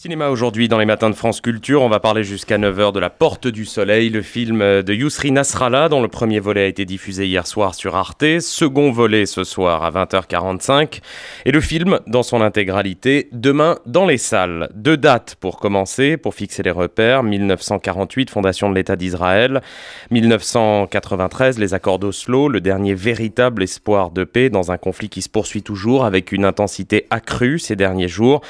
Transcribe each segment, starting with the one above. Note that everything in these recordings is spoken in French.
Cinéma aujourd'hui dans les matins de France Culture, on va parler jusqu'à 9h de La Porte du Soleil, le film de Yousri Nasrallah dont le premier volet a été diffusé hier soir sur Arte, second volet ce soir à 20h45 et le film dans son intégralité demain dans les salles. Deux dates pour commencer, pour fixer les repères, 1948 fondation de l'État d'Israël, 1993 les accords d'Oslo, le dernier véritable espoir de paix dans un conflit qui se poursuit toujours avec une intensité accrue ces derniers jours.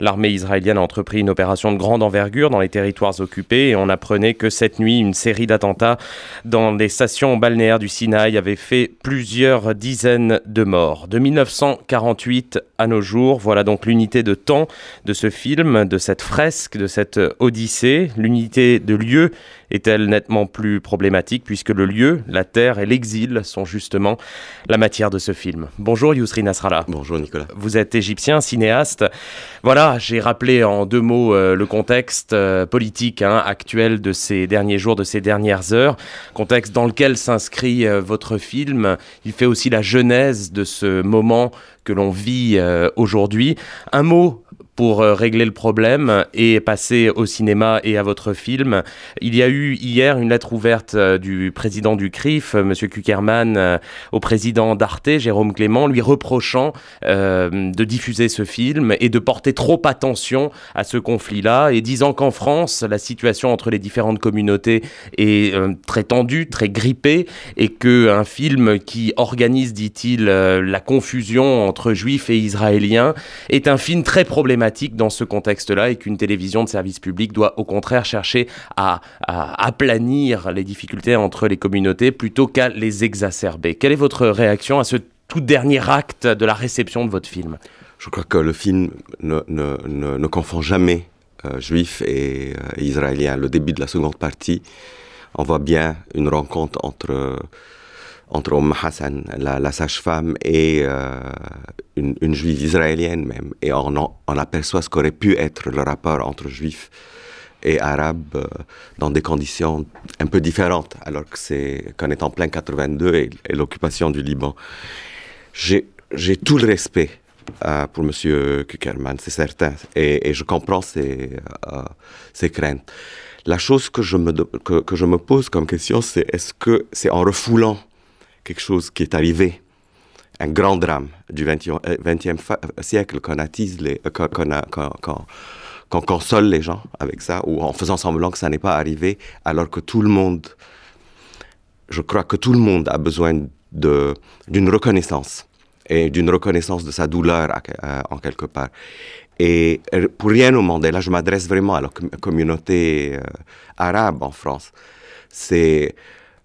L'armée israélienne entre une opération de grande envergure dans les territoires occupés et on apprenait que cette nuit, une série d'attentats dans les stations balnéaires du Sinaï avait fait plusieurs dizaines de morts. De 1948 à nos jours. Voilà donc l'unité de temps de ce film, de cette fresque, de cette euh, odyssée. L'unité de lieu est-elle nettement plus problématique puisque le lieu, la terre et l'exil sont justement la matière de ce film. Bonjour Yousri Nasrallah. Bonjour Nicolas. Vous êtes égyptien, cinéaste. Voilà, j'ai rappelé en deux mots euh, le contexte euh, politique hein, actuel de ces derniers jours, de ces dernières heures, contexte dans lequel s'inscrit votre film. Il fait aussi la genèse de ce moment que l'on vit euh, aujourd'hui. Un mot pour euh, régler le problème et passer au cinéma et à votre film. Il y a eu hier une lettre ouverte euh, du président du CRIF, euh, M. Kuckerman, au président d'Arte, Jérôme Clément, lui reprochant de diffuser ce film et de porter trop attention à ce conflit-là et disant qu'en France, la situation entre les différentes communautés est très tendue, très grippée et qu'un film qui organise, dit-il, la confusion entre juifs et israéliens est un film très problématique dans ce contexte-là et qu'une télévision de service public doit au contraire chercher à, aplanir les difficultés entre les communautés plutôt qu'à les exacerber. Quelle est votre réaction à ce tout dernier acte de la réception de votre film Je crois que le film ne, ne, ne, confond jamais euh, juif euh, et, israélien. Le début de la seconde partie, on voit bien une rencontre entre entre Oum Hassan, la, sage-femme, et euh, une, juive israélienne même. Et on, on aperçoit ce qu'aurait pu être le rapport entre juifs et arabes euh, dans des conditions un peu différentes, alors que c'est qu'on est en plein 82 et, l'occupation du Liban. J'ai tout le respect euh, pour M. Kuckerman, c'est certain, et, je comprends ses, craintes. La chose que je me, que je me pose comme question, c'est est-ce que c'est en refoulant quelque chose qui est arrivé, un grand drame du XXe euh, euh, siècle qu'on attise, euh, qu'on console les gens avec ça, ou en faisant semblant que ça n'est pas arrivé, alors que tout le monde, je crois que tout le monde a besoin d'une reconnaissance et d'une reconnaissance de sa douleur en quelque part. Et pour rien au monde, et là je m'adresse vraiment à la communauté arabe en France, c'est,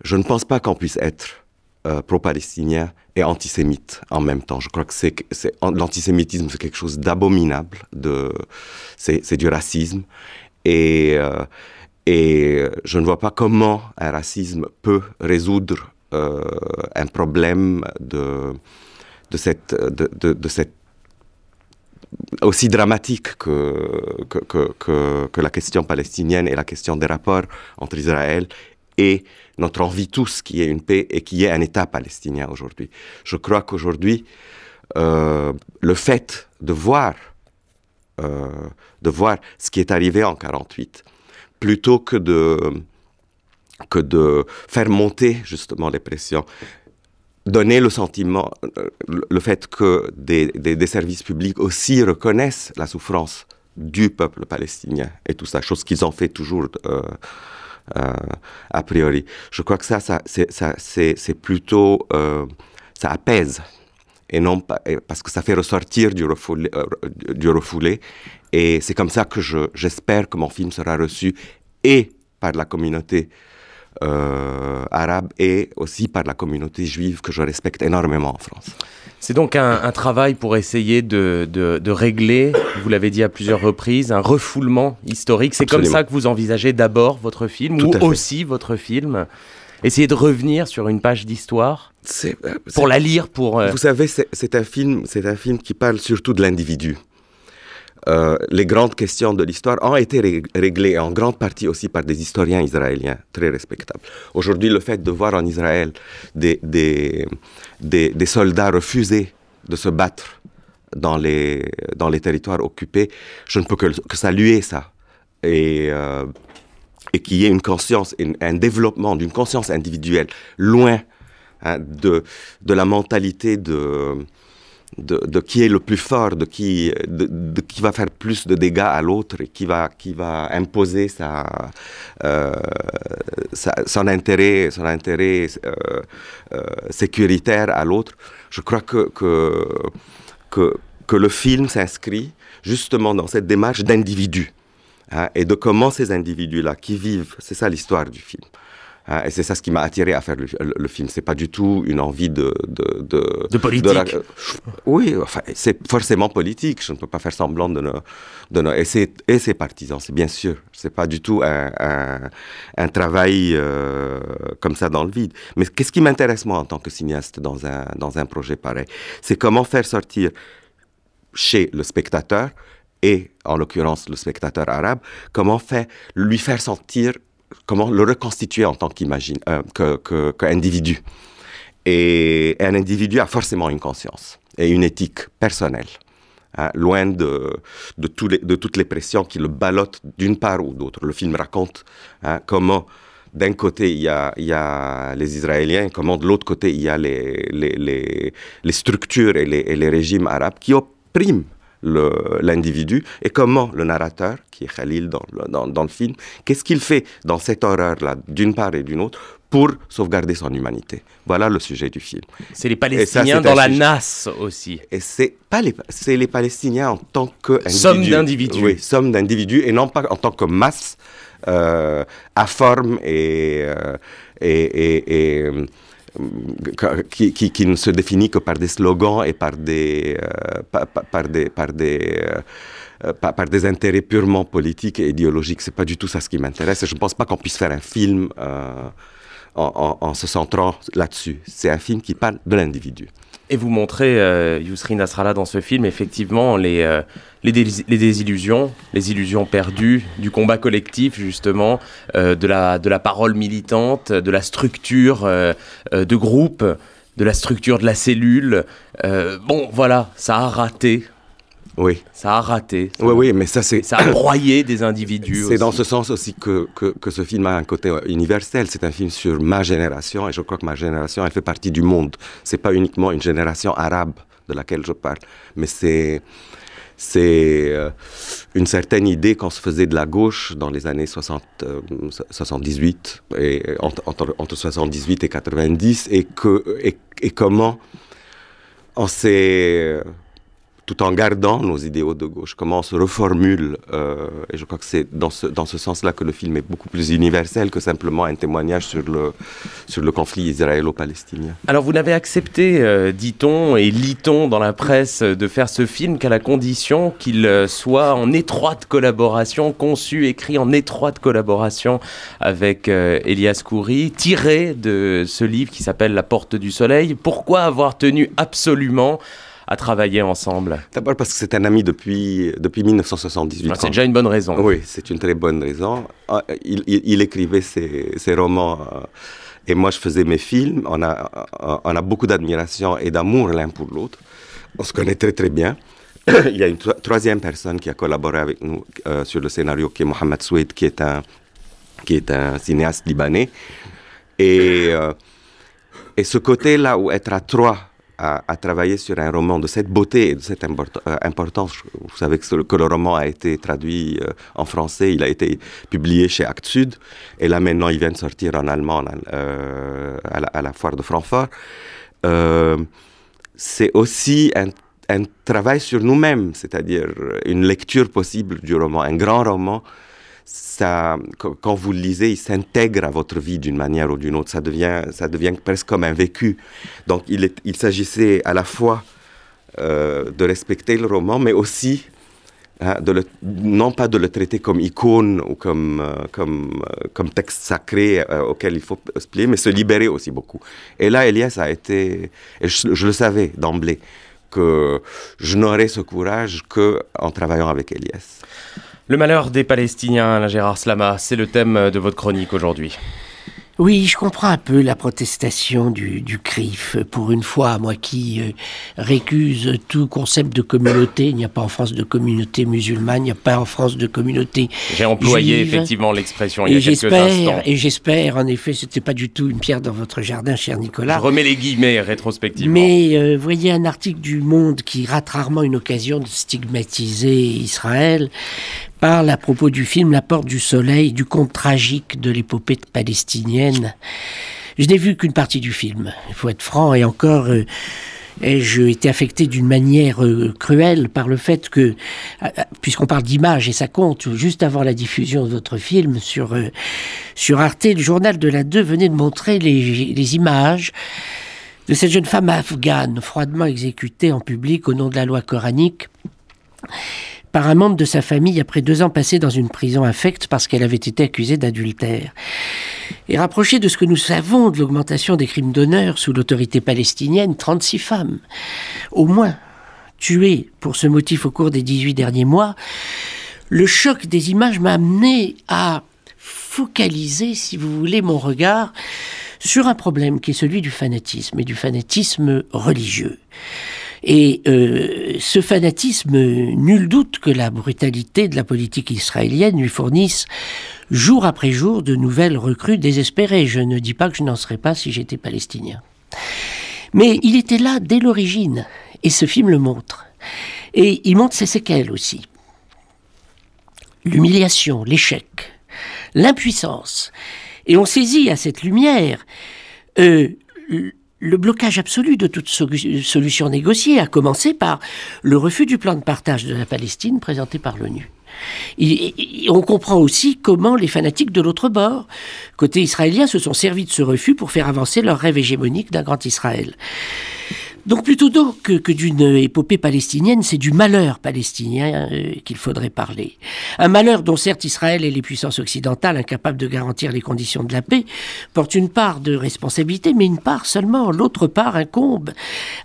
je ne pense pas qu'on puisse être euh, pro-palestinien et antisémite en même temps. Je crois que c'est, l'antisémitisme, c'est quelque chose d'abominable, de, c'est, du racisme. Et, euh, et je ne vois pas comment un racisme peut résoudre euh, un problème de, de, cette, de, cette aussi dramatique que que, que, que, la question palestinienne et la question des rapports entre Israël notre envie tous qu'il y ait une paix et qu'il y ait un État palestinien aujourd'hui. Je crois qu'aujourd'hui, euh, le fait de voir, euh, de voir ce qui est arrivé en 48, plutôt que de, que de faire monter justement les pressions, donner le sentiment, le fait que des, services publics aussi reconnaissent la souffrance du peuple palestinien et tout ça, chose qu'ils ont fait toujours. Euh, euh, a priori. Je crois que ça, c'est plutôt, euh, ça apaise et non parce que ça fait ressortir du refoulé, euh, et c'est comme ça que j'espère que mon film sera reçu et par la communauté euh, arabe et aussi par la communauté juive que je respecte énormément en France. C'est donc un, travail pour essayer de, régler, vous l'avez dit à plusieurs reprises, un refoulement historique. C'est comme ça que vous envisagez d'abord votre film ou aussi votre film essayer de revenir sur une page d'histoire euh, pour la lire, pour... Euh, vous savez, c'est un film, c'est un film qui parle surtout de l'individu. Euh, les grandes questions de l'histoire ont été réglées en grande partie aussi par des historiens israéliens très respectables. Aujourd'hui, le fait de voir en Israël des, des, soldats refuser de se battre dans les, dans les territoires occupés, je ne peux que, saluer ça. Euh, et, qu'il y ait une conscience, un développement d'une conscience individuelle loin hein, de, de la mentalité de de, qui est le plus fort, de qui, va faire plus de dégâts à l'autre, qui va, qui va imposer sa, euh, son intérêt, son intérêt euh, euh, sécuritaire à l'autre. Je crois que, que, le film s'inscrit justement dans cette démarche d'individus hein, et de comment ces individus-là qui vivent, c'est ça l'histoire du film. Ah, et c'est ça ce qui m'a attiré à faire le, film. Ce film. C'est pas du tout une envie de. De, de, politique euh, Oui, enfin, c'est forcément politique. Je ne peux pas faire semblant de ne. Et c'est partisan, c'est bien sûr. C'est pas du tout un, un, travail euh, comme ça dans le vide. Mais qu'est-ce qui m'intéresse, moi, en tant que cinéaste, dans un, dans un projet pareil C'est comment faire sortir chez le spectateur et en l'occurrence le spectateur arabe, comment fait, lui faire sentir comment le reconstituer en tant qu'individu. Euh, et, un individu a forcément une conscience et une éthique personnelle, hein, loin de, toutes les pressions qui le ballottent d'une part ou d'autre. Le film raconte hein, comment d'un côté, il y, a, les Israéliens, comment de l'autre côté, il y a les, structures et les, régimes arabes qui oppriment l'individu et comment le narrateur, qui est Khalil dans le, dans, dans le film, qu'est-ce qu'il fait dans cette horreur-là, d'une part et d'une autre, pour sauvegarder son humanité. Voilà le sujet du film. C'est les Palestiniens dans la nasse NAS aussi. Et c'est pas les, c'est les Palestiniens en tant que somme d'individus. Oui, somme d'individus et non pas en tant que masse à euh, forme euh, et, et qui, ne se définit que par des slogans et par des, euh, des, par des, euh, euh, par, des intérêts purement politiques et idéologiques. n'est pas du tout ça ce qui m'intéresse. Je ne pense pas qu'on puisse faire un film en se centrant là-dessus. C'est un film qui parle de l'individu. Et vous montrez euh, Yousri Nasrallah dans ce film, effectivement, les, euh, les, désillusions, les illusions perdues, du combat collectif, justement, euh, de, la, de la parole militante, de la structure euh, de groupe, de la structure de la cellule. bon, voilà, ça a raté oui. Ça a raté. Ça oui, a... oui, mais ça c'est. Ça a broyé des individus. C'est dans ce sens aussi que, que, ce film a un côté euh, universel. C'est un film sur ma génération et je crois que ma génération, elle fait partie du monde. C'est pas uniquement une génération arabe de laquelle je parle, mais c'est c'est euh, une certaine idée qu'on se faisait de la gauche dans les années 60, 78, euh, et entre, 78 et 90, et, que, et comment on s'est tout en gardant nos idéaux de gauche, comment on se reformule. Euh, et je crois que c'est dans ce, dans ce sens-là que le film est beaucoup plus universel que simplement un témoignage sur le, sur le conflit israélo-palestinien. Alors vous n'avez accepté, euh, dit-on et lit-on dans la presse, de faire ce film qu'à la condition qu'il euh, soit en étroite collaboration, conçu, écrit en étroite collaboration avec Elias Coury, tiré de ce livre qui s'appelle La porte du soleil. Pourquoi avoir tenu absolument à travailler ensemble D'abord parce que c'est un ami depuis, depuis 1978. Ah, c'est déjà une bonne raison. Oui, c'est une très bonne raison. Ah, il, écrivait ses, ses romans euh, et moi je faisais mes films. On a, euh, on a beaucoup d'admiration et d'amour l'un pour l'autre. On se connaît très très bien. il y a une troisième personne qui a collaboré avec nous euh, sur le scénario qui est Mohamed Soued, qui est un, qui est un cinéaste libanais. Et, et ce côté-là où être à trois à, travailler sur un roman de cette beauté et de cette euh, importance. Vous savez que, que le roman a été traduit euh, en français, il a été publié chez Actes Sud, et là maintenant il vient de sortir en allemand euh, à, la, foire de Francfort. c'est aussi un, un travail sur nous-mêmes, c'est-à-dire une lecture possible du roman, un grand roman ça, quand vous le lisez, il s'intègre à votre vie d'une manière ou d'une autre. Ça devient, ça devient presque comme un vécu. Donc il, s'agissait à la fois euh, de respecter le roman, mais aussi hein, de non pas de le traiter comme icône ou comme, euh, euh, comme, texte sacré auquel il faut se plier, mais se libérer aussi beaucoup. Et là, Elias a été, et je, je le savais d'emblée, que je n'aurais ce courage qu'en travaillant avec Elias. Le malheur des Palestiniens, la Gérard Slama, c'est le thème de votre chronique aujourd'hui. Oui, je comprends un peu la protestation du, du CRIF. Pour une fois, moi qui euh, récuse tout concept de communauté, il n'y a pas en France de communauté musulmane, il n'y a pas en France de communauté. J'ai employé effectivement l'expression il y a Et j'espère, en effet, ce n'était pas du tout une pierre dans votre jardin, cher Nicolas. Je remets les guillemets rétrospectivement. Mais euh, voyez un article du Monde qui rate rarement une occasion de stigmatiser Israël parle à propos du film La Porte du Soleil du conte tragique de l'épopée palestinienne. Je n'ai vu qu'une partie du film, il faut être franc, et encore... Euh, j'ai été affecté d'une manière euh, cruelle par le fait que, euh, puisqu'on parle d'images et ça compte, juste avant la diffusion de votre film sur, sur Arte, le journal de la 2 venait de montrer les, les images de cette jeune femme afghane froidement exécutée en public au nom de la loi coranique par un membre de sa famille après deux ans passés dans une prison infecte parce qu'elle avait été accusée d'adultère. Et rapproché de ce que nous savons de l'augmentation des crimes d'honneur sous l'autorité palestinienne, 36 femmes, au moins, tuées pour ce motif au cours des 18 derniers mois, le choc des images m'a amené à focaliser, si vous voulez, mon regard sur un problème qui est celui du fanatisme et du fanatisme religieux. Et euh, ce fanatisme, nul doute que la brutalité de la politique israélienne lui fournisse jour après jour de nouvelles recrues désespérées. Je ne dis pas que je n'en serais pas si j'étais palestinien. Mais il était là dès l'origine, et ce film le montre. Et il montre ses séquelles aussi. L'humiliation, l'échec, l'impuissance. Et on saisit à cette lumière euh, le blocage absolu de toute solution négociée, a commencé par le refus du plan de partage de la Palestine présenté par l'ONU. on comprend aussi comment les fanatiques de l'autre bord, côté israélien, se sont servis de ce refus pour faire avancer leur rêve hégémonique d'un grand Israël. Donc plutôt que, que d'une épopée palestinienne, c'est du malheur palestinien euh, qu'il faudrait parler. Un malheur dont certes Israël et les puissances occidentales, incapables de garantir les conditions de la paix, portent une part de responsabilité, mais une part seulement, l'autre part incombe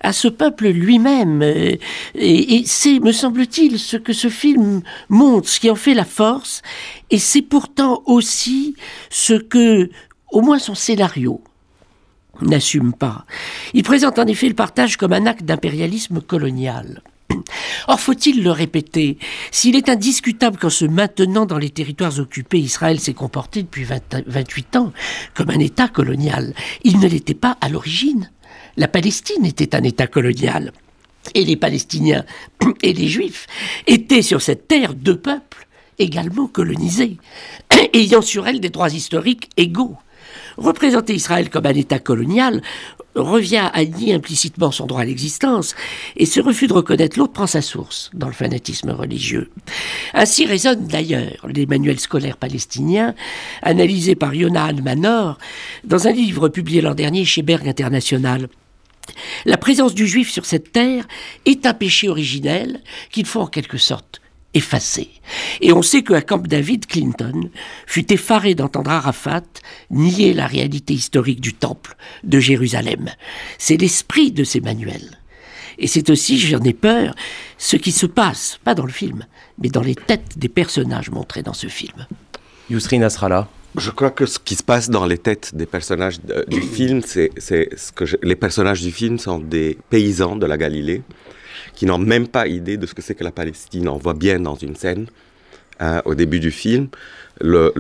à ce peuple lui-même. Euh, et c'est, me semble-t-il, ce que ce film montre, ce qui en fait la force, et c'est pourtant aussi ce que, au moins son scénario, n'assume pas. Il présente en effet le partage comme un acte d'impérialisme colonial. Or, faut-il le répéter S'il est indiscutable qu'en se maintenant dans les territoires occupés, Israël s'est comporté depuis 28 ans comme un État colonial, il ne l'était pas à l'origine. La Palestine était un État colonial. Et les Palestiniens et les Juifs étaient sur cette terre deux peuples également colonisés, ayant sur elle des droits historiques égaux. Représenter Israël comme un État colonial revient à nier implicitement son droit à l'existence, et ce refus de reconnaître l'autre prend sa source dans le fanatisme religieux. Ainsi résonne d'ailleurs les manuels scolaires palestiniens, analysés par Yonah Manor dans un livre publié l'an dernier chez Berg International. La présence du juif sur cette terre est un péché originel qu'il faut en quelque sorte Effacé Et on sait qu'à Camp David, Clinton fut effaré d'entendre Arafat nier la réalité historique du temple de Jérusalem. C'est l'esprit de ces manuels. Et c'est aussi, j'en ai peur, ce qui se passe, pas dans le film, mais dans les têtes des personnages montrés dans ce film. Yousri Nasrallah. Je crois que ce qui se passe dans les têtes des personnages euh, du film, c'est ce que les personnages du film sont des paysans de la Galilée qui n'ont même pas idée de ce que c'est que la Palestine. On voit bien dans une scène, euh, au début du film, le,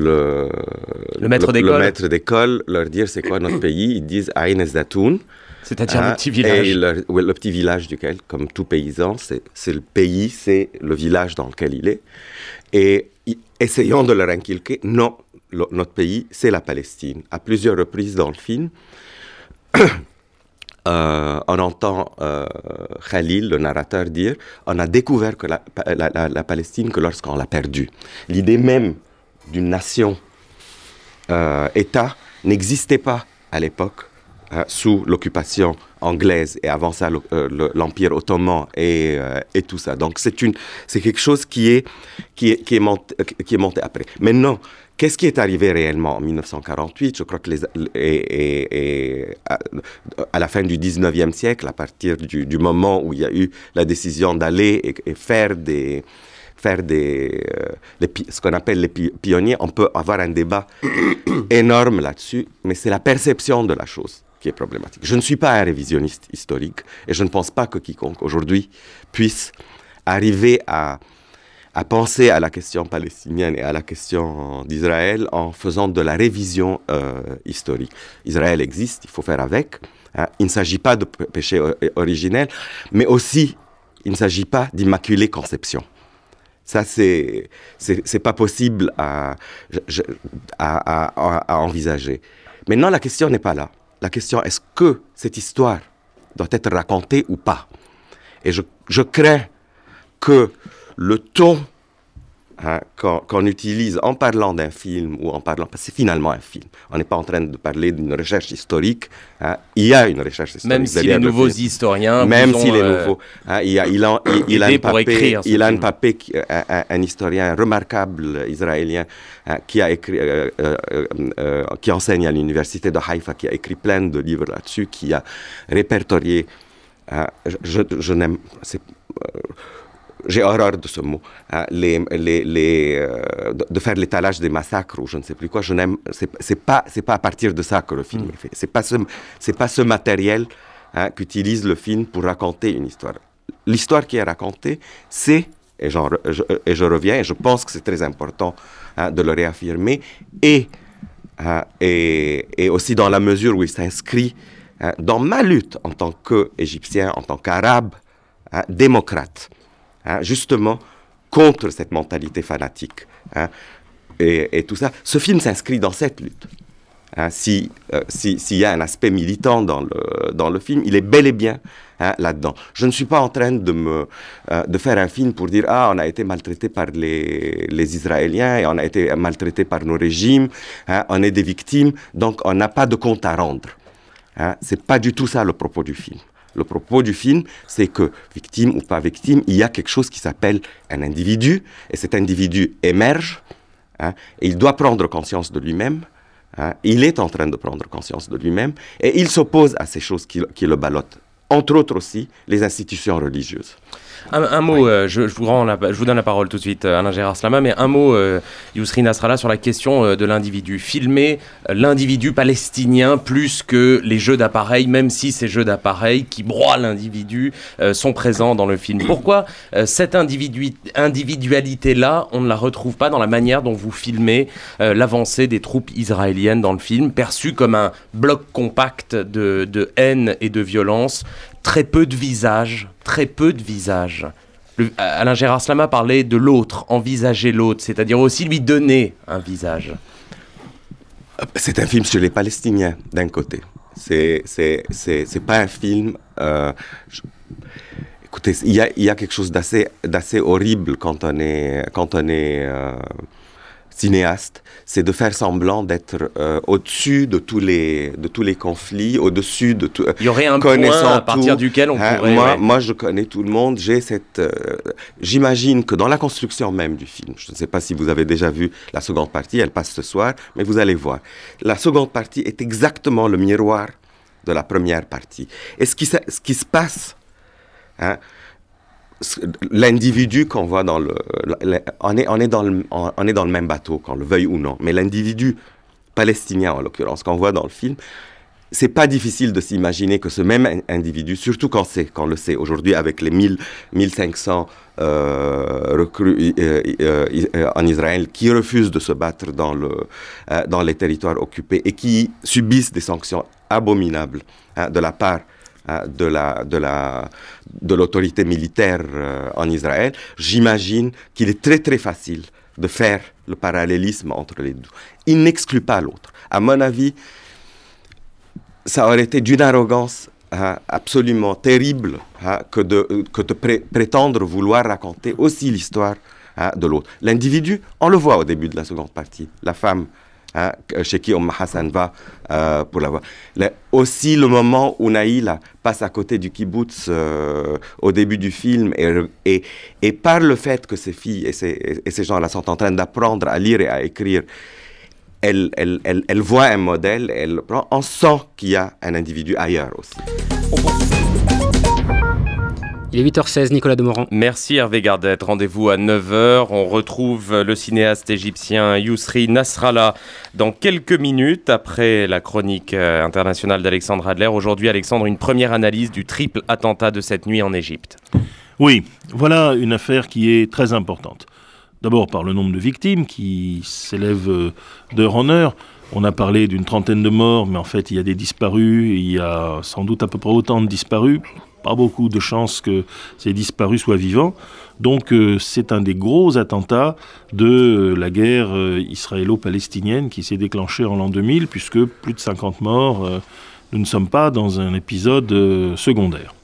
maître d'école leur dire c'est quoi notre pays. Ils disent Ain Zatoun. C'est-à-dire le ah, petit village. le, petit village duquel, comme tout paysan, c'est le pays, c'est le village dans lequel il est. Et essayant essayons de leur inculquer, non, notre pays, c'est la Palestine. À plusieurs reprises dans le film, euh, on entend euh, Khalil, le narrateur, dire on a découvert que la, Palestine que lorsqu'on l'a perdue. L'idée même d'une nation, euh, État, n'existait pas à l'époque euh, sous l'occupation anglaise et avant ça euh, l'empire ottoman euh, et, tout ça. Donc c'est quelque chose qui est qui est, qui est, monté, qui est monté après. Maintenant, Qu'est-ce qui est arrivé réellement en 1948 Je crois que les, et, à, la fin du 19e siècle, à partir du, moment où il y a eu la décision d'aller et, faire des faire des ce qu'on appelle les pionniers, on peut avoir un débat énorme là-dessus, mais c'est la perception de la chose. Je ne suis pas un révisionniste historique et je ne pense pas que quiconque aujourd'hui puisse arriver à, penser à la question palestinienne et à la question d'Israël en faisant de la révision euh, historique. Israël existe, il faut faire avec. Hein. Il ne s'agit pas de péché euh, originel, mais aussi il ne s'agit pas d'immaculée conception. Ça, c'est c'est pas possible à, à, à envisager. Maintenant, la question n'est pas là la question est-ce que cette histoire doit être racontée ou pas Et je, je crains que le ton Hein, qu'on utilise en parlant d'un film ou en parlant... Parce que c'est finalement un film. On n'est pas en train de parler d'une recherche historique. Hein. Il y a une recherche historique. Même si les nouveaux historiens... Même si les euh, hein, il a Ilan, a il un, historien remarquable israélien qui, a écrit, euh, euh, euh, qui enseigne à l'université de Haïfa, qui a écrit plein de livres là-dessus, qui a répertorié... je, je n'aime j'ai horreur de ce mot, hein. euh, de faire l'étalage des massacres ou je ne sais plus quoi. Je n'aime, c'est, pas, c'est pas à partir de ça que le film hmm. est fait. C'est pas ce, c'est pas ce matériel hein, qu'utilise le film pour raconter une histoire. L'histoire qui est racontée, c'est et, je, euh, et je reviens, et je pense que c'est très important hein, de le réaffirmer, et, et, aussi dans la mesure où il s'inscrit dans ma lutte en tant qu'Égyptien, en tant qu'Arabe, démocrate. Hein, justement contre cette mentalité fanatique. Hein, et, tout ça. Ce film s'inscrit dans cette lutte. Hein. Euh, s'il y a un aspect militant dans le, film, il est bel et bien là-dedans. Je ne suis pas en train de, euh, de faire un film pour dire Ah, on a été maltraité par les, les Israéliens et on a été maltraité par nos régimes, on est des victimes, donc on n'a pas de compte à rendre. n'est pas du tout ça le propos du film. Le propos du film, c'est que, victime ou pas victime, il y a quelque chose qui s'appelle un individu, et cet individu émerge, hein, et il doit prendre conscience de lui-même, hein, il est en train de prendre conscience de lui-même, et il s'oppose à ces choses qui, qui le ballottent, entre autres aussi les institutions religieuses. Un, mot, euh, je, vous donne la parole tout de suite, euh, Alain Gérard Slama, mais un mot, euh, Nasrallah sur la question euh, de l'individu. filmé, l'individu palestinien plus que les jeux d'appareil, même si ces jeux d'appareil qui broient l'individu sont présents dans le film. Pourquoi cette individualité-là, on ne la retrouve pas dans la manière dont vous filmez l'avancée des troupes israéliennes dans le film, perçue comme un bloc compact de haine et de violence, très peu de visages très peu de visages. Alain Gérard Slama parlait de l'autre, envisager l'autre, c'est-à-dire aussi lui donner un visage. C'est un film sur les Palestiniens, d'un côté. C'est pas un film. Euh, écoutez, il y a, y a, quelque chose d'assez horrible quand on est, quand on est euh, cinéaste c'est de faire semblant d'être euh, au-dessus de tous les de tous les conflits, au-dessus de tout. Il y aurait un point à partir duquel on hein, pourrait. Moi, moi, je connais tout le monde. J'ai cette. Euh, j'imagine que dans la construction même du film, je ne sais pas si vous avez déjà vu la seconde partie, elle passe ce soir, mais vous allez voir. La seconde partie est exactement le miroir de la première partie. Et ce qui, ce qui se passe. Hein, l'individu qu'on voit dans le, on est dans le on, est dans le même bateau qu'on le veuille ou non mais l'individu palestinien en l'occurrence qu'on voit dans le film c'est pas difficile de s'imaginer que ce même individu, surtout quand, c'est, quand le sait aujourd'hui avec les 1000, 1500 euh, recrues euh, euh, euh, en Israël qui refusent de se battre dans, le, dans les territoires occupés et qui subissent des sanctions abominables hein, de la part euh, de la de la de l'autorité militaire euh, en Israël, j'imagine qu'il est très très facile de faire le parallélisme entre les deux. Il n'exclut pas l'autre. À mon avis, ça aurait été d'une arrogance hein, absolument terrible hein, que, de, prétendre vouloir raconter aussi l'histoire hein, de l'autre. L'individu, on le voit au début de la seconde partie, la femme Hein, chez qui Omar umm Hassan va euh, pour la voir. Aussi, le moment où Naïla passe à côté du kibbutz euh, au début du film, et, et, par le fait que ces filles et ces, et ces gens-là sont en train d'apprendre à lire et à écrire, elle, elle, voit un modèle, elle prend, on sent qu'il y a un individu ailleurs aussi. Il est 8h16, Nicolas Demorand. Merci Hervé Gardet, Rendez-vous à 9h. On retrouve le cinéaste égyptien Yousri Nasrallah dans quelques minutes après la chronique euh, internationale d'Alexandre Adler. Aujourd'hui, Alexandre, une première analyse du triple attentat de cette nuit en Égypte. Oui, voilà une affaire qui est très importante. D'abord par le nombre de victimes qui s'élève euh, d'heure en heure. On a parlé d'une trentaine de morts, mais en fait, il y a des disparus, il y a sans doute à peu près autant de disparus pas beaucoup de chances que ces disparus soient vivants. Donc euh, c'est un des gros attentats de euh, la guerre euh, israélo-palestinienne qui s'est déclenchée en l'an 2000, puisque plus de 50 morts, nous ne sommes pas dans un épisode secondaire.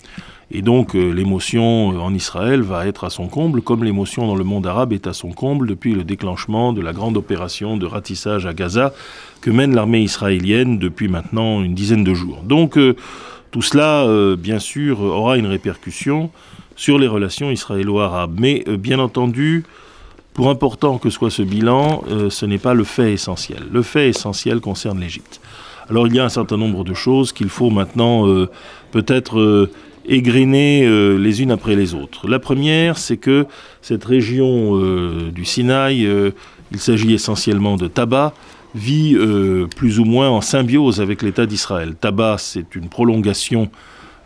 Et donc l'émotion en Israël va être à son comble, comme l'émotion dans le monde arabe est à son comble depuis le déclenchement de la grande opération de ratissage à Gaza que mène l'armée israélienne depuis maintenant une dizaine de jours. Donc tout cela, euh, bien sûr, aura une répercussion sur les relations israélo-arabes. Mais euh, bien entendu, pour important que soit ce bilan, euh, ce n'est pas le fait essentiel. Le fait essentiel concerne l'Égypte. Alors il y a un certain nombre de choses qu'il faut maintenant peut-être égriner les unes après les autres. La première, c'est que cette région du Sinaï, il s'agit essentiellement de tabac vit euh, plus ou moins en symbiose avec l'État d'Israël. Tabas, c'est une prolongation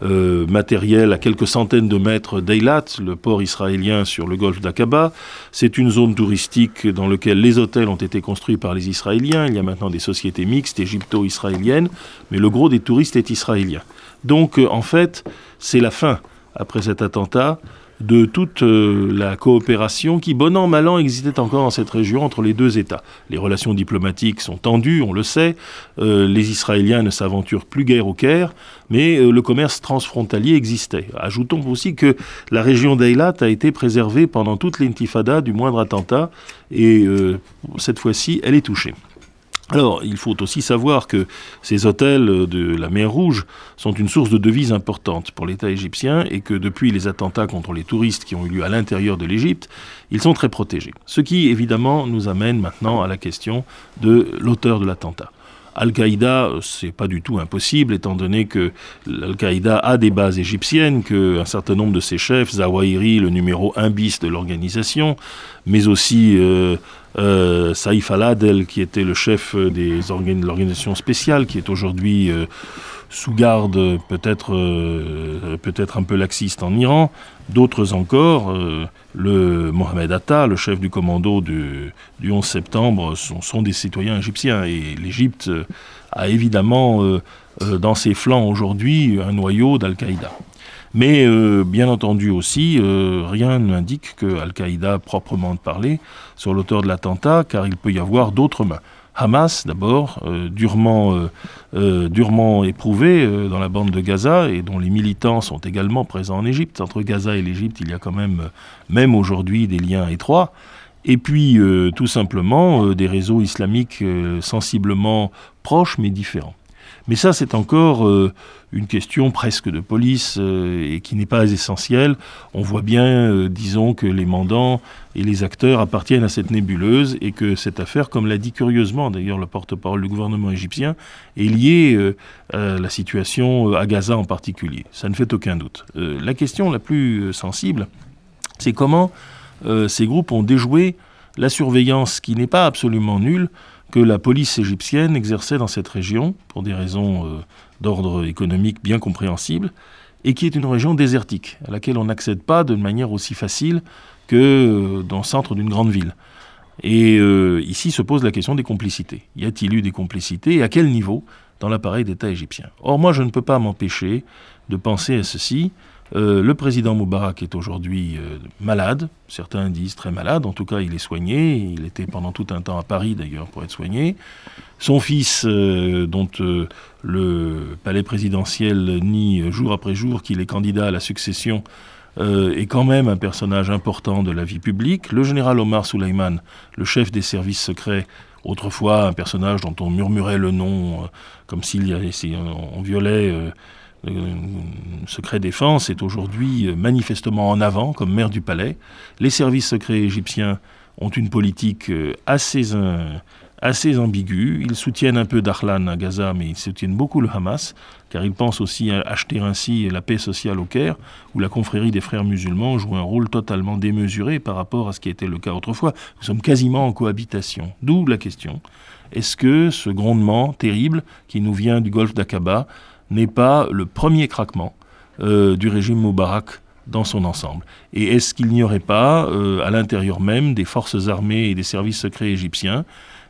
euh, matérielle à quelques centaines de mètres d'Eilat, le port israélien sur le golfe d'Aqaba. C'est une zone touristique dans laquelle les hôtels ont été construits par les Israéliens. Il y a maintenant des sociétés mixtes égypto-israéliennes, mais le gros des touristes est israélien. Donc, euh, en fait, c'est la fin après cet attentat de toute euh, la coopération qui, bon an, mal an, existait encore dans cette région entre les deux États. Les relations diplomatiques sont tendues, on le sait, euh, les Israéliens ne s'aventurent plus guère au Caire, mais euh, le commerce transfrontalier existait. Ajoutons aussi que la région d'Eilat a été préservée pendant toute l'intifada du moindre attentat, et cette fois-ci, elle est touchée. Alors, il faut aussi savoir que ces hôtels de la mer Rouge sont une source de devises importante pour l'État égyptien et que depuis les attentats contre les touristes qui ont eu lieu à l'intérieur de l'Égypte, ils sont très protégés. Ce qui, évidemment, nous amène maintenant à la question de l'auteur de l'attentat. Al-Qaïda, c'est pas du tout impossible, étant donné que l'Al-Qaïda a des bases égyptiennes, qu'un certain nombre de ses chefs, Zawahiri, le numéro 1 bis de l'organisation, mais aussi euh, euh, Saif Saïf Al-Adel, qui était le chef des organes de l'organisation spéciale, qui est aujourd'hui euh, sous garde, peut-être euh, peut-être un peu laxiste en Iran. D'autres encore, le Mohamed Atta, le chef du commando du, 11 septembre, sont, des citoyens égyptiens. Et l'Égypte a évidemment dans ses flancs aujourd'hui un noyau d'Al-Qaïda. Mais euh, bien entendu aussi, euh, rien n'indique que Al-Qaïda, proprement parler, soit l'auteur de l'attentat, car il peut y avoir d'autres mains. Hamas, d'abord, euh, durement, durement éprouvé dans la bande de Gaza et dont les militants sont également présents en Égypte. Entre Gaza et l'Égypte, il y a quand même, même aujourd'hui, des liens étroits. Et puis, tout simplement, des réseaux islamiques sensiblement proches mais différents. Mais ça, c'est encore une question presque de police euh, et qui n'est pas essentielle. On voit bien, euh, disons, que les mandants et les acteurs appartiennent à cette nébuleuse et que cette affaire, comme l'a dit curieusement d'ailleurs le porte-parole du gouvernement égyptien, est liée euh, à la situation à Gaza en particulier. Ça ne fait aucun doute. La question la plus sensible, c'est comment ces groupes ont déjoué la surveillance qui n'est pas absolument nulle que la police égyptienne exerçait dans cette région, pour des raisons euh, d'ordre économique bien compréhensibles, et qui est une région désertique, à laquelle on n'accède pas de manière aussi facile que euh, dans le centre d'une grande ville. Et euh, ici se pose la question des complicités. Y a-t-il eu des complicités et à quel niveau dans l'appareil d'État égyptien. Or, moi, je ne peux pas m'empêcher de penser à ceci. Euh, le président Moubarak est aujourd'hui euh, malade, certains disent très malade, en tout cas il est soigné, il était pendant tout un temps à Paris d'ailleurs pour être soigné. Son fils, euh, dont le palais présidentiel nie jour après jour qu'il est candidat à la succession, est quand même un personnage important de la vie publique. Le général Omar Souleyman, le chef des services secrets, autrefois un personnage dont on murmurait le nom euh, comme s'il violait euh, secret défense, est aujourd'hui euh, manifestement en avant comme maire du palais. Les services secrets égyptiens ont une politique assez assez ambigu. Ils soutiennent un peu Dahlan à Gaza, mais ils soutiennent beaucoup le Hamas, car ils pensent aussi acheter ainsi la paix sociale au Caire, où la confrérie des frères musulmans joue un rôle totalement démesuré par rapport à ce qui était le cas autrefois. Nous sommes quasiment en cohabitation. D'où la question. Est-ce que ce grondement terrible qui nous vient du golfe d'Aqaba n'est pas le premier craquement euh, du régime Moubarak dans son ensemble Et est-ce qu'il n'y aurait pas, euh, à l'intérieur même des forces armées et des services secrets égyptiens,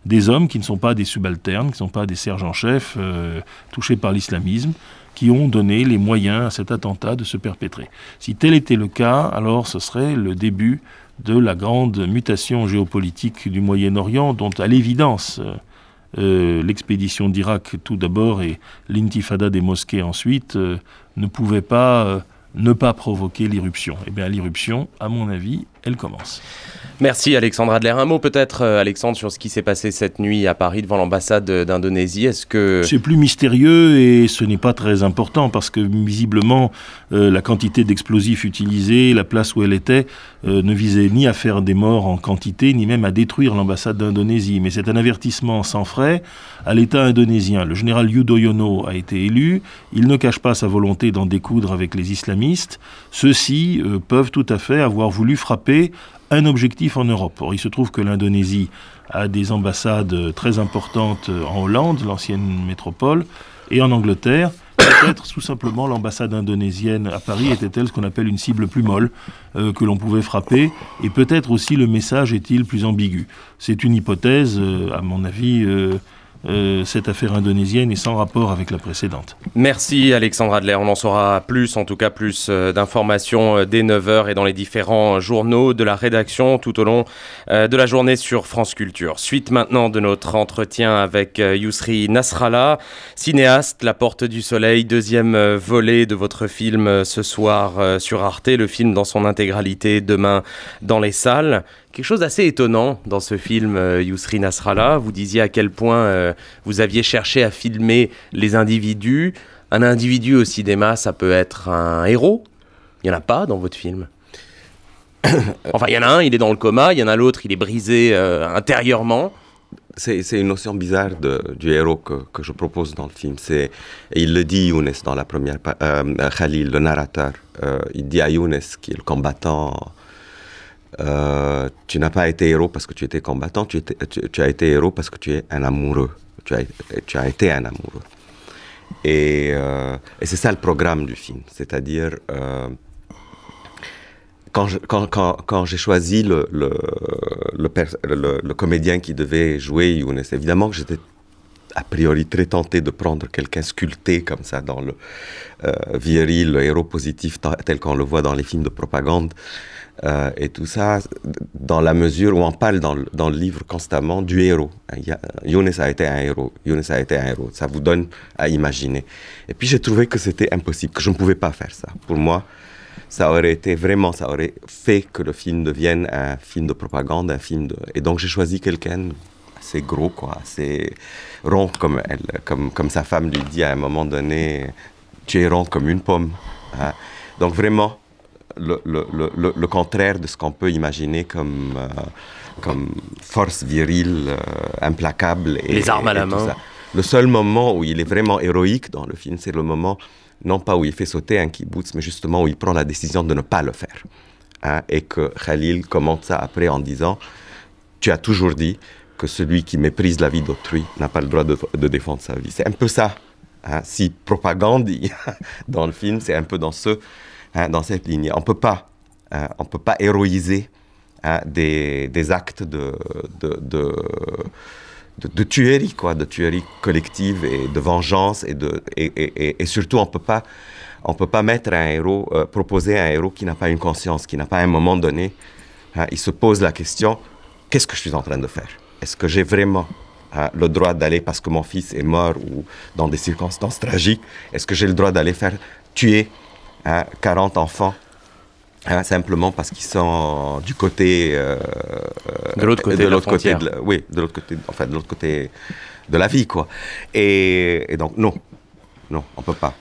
des hommes qui ne sont pas des subalternes, qui ne sont pas des sergents-chefs euh, touchés par l'islamisme, qui ont donné les moyens à cet attentat de se perpétrer. Si tel était le cas, alors ce serait le début de la grande mutation géopolitique du Moyen-Orient, dont à l'évidence euh, euh, l'expédition d'Irak tout d'abord et l'intifada des mosquées ensuite ne pouvaient pas ne pas provoquer l'irruption. Eh bien l'irruption, à mon avis, elle commence. Merci Alexandre Adler. Un mot peut-être, euh, Alexandre, sur ce qui s'est passé cette nuit à Paris devant l'ambassade d'Indonésie. Est-ce que... C'est plus mystérieux et ce n'est pas très important parce que visiblement euh, la quantité d'explosifs utilisés, la place où elle était, euh, ne visait ni à faire des morts en quantité, ni même à détruire l'ambassade d'Indonésie. Mais c'est un avertissement sans frais à l'État indonésien. Le général Yudhoyono a été élu. Il ne cache pas sa volonté d'en découdre avec les islamistes. Ceux-ci peuvent tout à fait avoir voulu frapper un objectif en Europe. Or, il se trouve que l'Indonésie a des ambassades très importantes en Hollande, l'ancienne métropole, et en Angleterre. Peut-être tout simplement l'ambassade indonésienne à Paris était-elle ce qu'on appelle une cible plus molle euh, que l'on pouvait frapper et peut-être aussi le message est-il plus ambigu. C'est une hypothèse, euh, à mon avis, euh, euh, cette affaire indonésienne est sans rapport avec la précédente. Merci Alexandre Adler. On en saura plus, en tout cas plus euh, d'informations euh, dès 9h et dans les différents journaux de la rédaction tout au long de la journée sur France Culture. Suite maintenant de notre entretien avec Yousri Nasrallah, cinéaste, La Porte du Soleil, deuxième volet de votre film ce soir sur Arte, le film dans son intégralité demain dans les salles. Quelque chose d'assez étonnant dans ce film, euh, Yousri Nasrallah. Vous disiez à quel point euh, vous aviez cherché à filmer les individus. Un individu au cinéma, ça peut être un héros. Il n'y en a pas dans votre film. enfin, il y en a un, il est dans le coma. Il y en a l'autre, il est brisé euh, intérieurement. C'est une notion bizarre du héros que, je propose dans le film. il le dit Younes dans la première euh, Khalil, le narrateur. il dit à Younes qui est le combattant euh, tu n'as pas été héros parce que tu étais combattant, tu, as été héros parce que tu es un amoureux. Tu as, été un amoureux. Euh, et, c'est ça le programme du film. C'est-à-dire, euh, quand, j'ai choisi le, le, le, comédien qui devait jouer Younes, évidemment que j'étais a priori très tenté de prendre quelqu'un sculpté comme ça dans le euh, viril, le héros positif tel qu'on le voit dans les films de propagande euh, et tout ça, dans la mesure où on parle dans le, livre constamment du héros. Younes a été un héros, Younes a été un héros, ça vous donne à imaginer. Et puis j'ai trouvé que c'était impossible, que je ne pouvais pas faire ça. Pour moi, ça aurait été vraiment, ça aurait fait que le film devienne un film de propagande, un film de... Et donc j'ai choisi quelqu'un c'est gros, quoi. C'est rond, comme, elle, comme, comme sa femme lui dit à un moment donné, tu es rond comme une pomme. Hein. Donc vraiment, le, le, le, le, contraire de ce qu'on peut imaginer comme, euh, comme force virile, euh, implacable. Et, Les armes à la main. Le seul moment où il est vraiment héroïque dans le film, c'est le moment, non pas où il fait sauter un kibbutz, mais justement où il prend la décision de ne pas le faire. Hein, et que Khalil commente ça après en disant, tu as toujours dit, que celui qui méprise la vie d'autrui n'a pas le droit de, défendre sa vie. C'est un peu ça. Hein. Si propagande dans le film, c'est un peu dans, ce, hein, dans cette ligne. On ne peut pas, hein, on peut pas héroïser des, des, actes de, de, de tuerie, quoi, de tuerie collective et de vengeance et de et, et, surtout on peut pas on peut pas mettre un héros euh, proposer un héros qui n'a pas une conscience, qui n'a pas à un moment donné, il se pose la question qu'est-ce que je suis en train de faire est-ce que j'ai vraiment euh, le droit d'aller parce que mon fils est mort ou dans des circonstances tragiques Est-ce que j'ai le droit d'aller faire tuer 40 euh, enfants euh, simplement parce qu'ils sont du côté de l'autre côté l'autre côté oui de l'autre côté de l'autre côté de la vie quoi et, donc non non on peut pas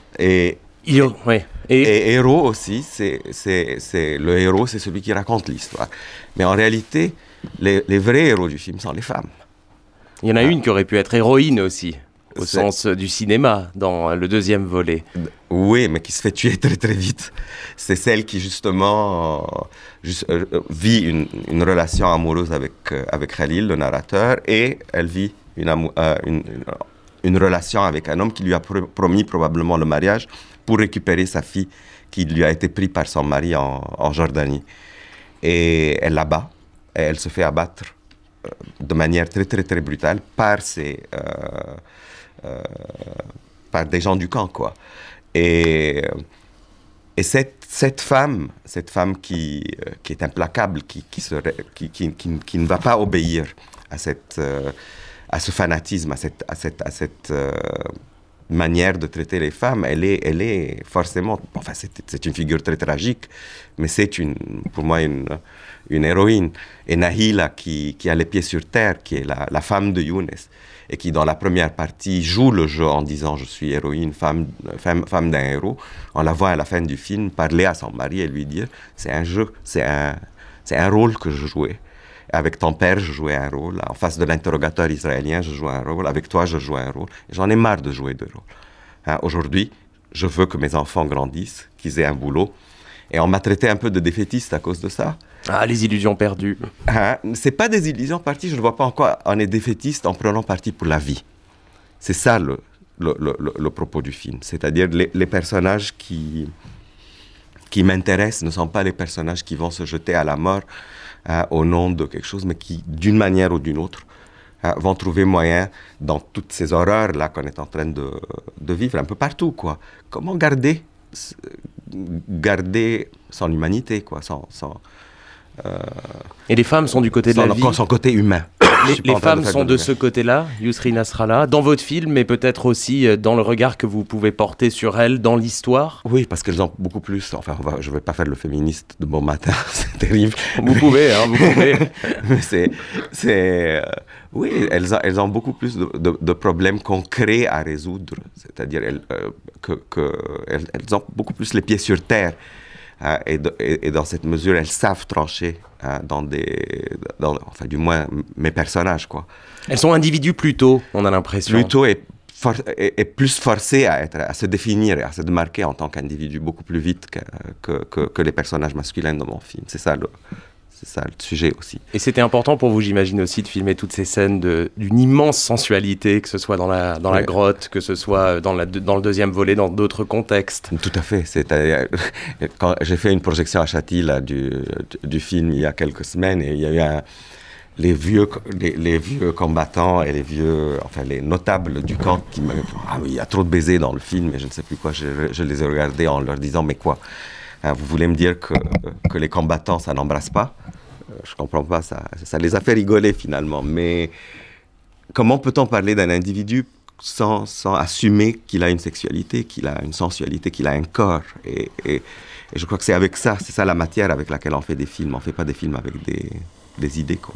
et... héros aussi, c'est, c'est, le héros, c'est celui qui raconte l'histoire. Mais en réalité, les, vrais héros du film sont les femmes. Il y en a ah. une qui aurait pu être héroïne aussi, au sens euh, du cinéma, dans euh, le deuxième volet. Oui, mais qui se fait tuer très très vite. C'est celle qui justement euh, vit une, relation amoureuse avec, avec Khalil, le narrateur, et elle vit une, une, une relation avec un homme qui lui a promis probablement le mariage pour récupérer sa fille qui lui a été prise par son mari en, Jordanie. Et elle l'abat, et elle se fait abattre euh, de manière très très très brutale par ces euh, euh, par des gens du camp quoi et et cette, cette femme cette femme qui, qui est implacable qui qui, qui, ne va pas obéir à cette à ce fanatisme à à cette à cette manière de traiter les femmes, elle est, elle est forcément, enfin c'est une figure très tragique, mais c'est une, pour moi une, une héroïne. Et Nahila qui, qui, a les pieds sur terre, qui est la, femme de Younes, et qui dans la première partie joue le jeu en disant je suis héroïne, femme, femme, femme d'un héros, on la voit à la fin du film parler à son mari et lui dire c'est un jeu, c'est un, c'est un rôle que je jouais. Avec ton père, je jouais un rôle. En face de l'interrogateur israélien, je jouais un rôle. Avec toi, je jouais un rôle. J'en ai marre de jouer deux rôles. Hein, aujourd'hui, je veux que mes enfants grandissent, qu'ils aient un boulot. Et on m'a traité un peu de défaitiste à cause de ça. Ah, les illusions perdues. Hein, c'est pas des illusions parties, je ne vois pas en quoi On est défaitiste en prenant parti pour la vie. C'est ça le, le, le, propos du film. C'est-à-dire les personnages qui, qui m'intéressent ne sont pas les personnages qui vont se jeter à la mort euh, au nom de quelque chose, mais qui, d'une manière ou d'une autre, euh, vont trouver moyen, dans toutes ces horreurs-là qu'on est en train de, de, vivre, un peu partout, quoi. Comment garder, garder son humanité, quoi, sans, sans euh, Et les femmes sont du côté de la vie. Son côté humain. Les, femmes sont de, ce côté-là, Yusri Nasrallah, dans votre film, mais peut-être aussi euh, dans le regard que vous pouvez porter sur elles, dans l'histoire. Oui, parce qu'elles ont beaucoup plus. Enfin, je ne vais pas faire le féministe de bon matin, c'est terrible. Vous pouvez, hein, vous pouvez. c'est. Euh, oui, elles ont, beaucoup plus de, problèmes concrets à résoudre, c'est-à-dire qu'elles que, elles, ont beaucoup plus les pieds sur terre. Euh, et, dans cette mesure, elles savent trancher euh, dans des. enfin, du moins, mes personnages, quoi. Elles sont individus plutôt, on a l'impression. Plutôt et est, plus forcé à, être, à se définir et à se démarquer en tant qu'individu beaucoup plus vite que, que, que les personnages masculins dans mon film. C'est ça le, c'est ça le sujet aussi. Et c'était important pour vous, j'imagine aussi, de filmer toutes ces scènes d'une immense sensualité, que ce soit dans la, dans la grotte, que ce soit euh, dans, la, dans le deuxième volet, dans d'autres contextes. Tout à fait. Euh, quand j'ai fait une projection à Châtilly du, du, film il y a quelques semaines, et il y a eu les vieux, les, vieux combattants et les vieux, enfin les notables du camp qui me ah, il y a trop de baisers dans le film et je ne sais plus quoi. Je, je les ai regardés en leur disant mais quoi euh, vous voulez me dire que, les combattants, ça n'embrasse pas euh, Je ne comprends pas, ça, les a fait rigoler finalement. Mais comment peut-on parler d'un individu sans, sans, assumer qu'il a une sexualité, qu'il a une sensualité, qu'il a un corps. Et, et je crois que c'est avec ça, c'est ça la matière avec laquelle on fait des films. On ne fait pas des films avec des, des idées. Quoi.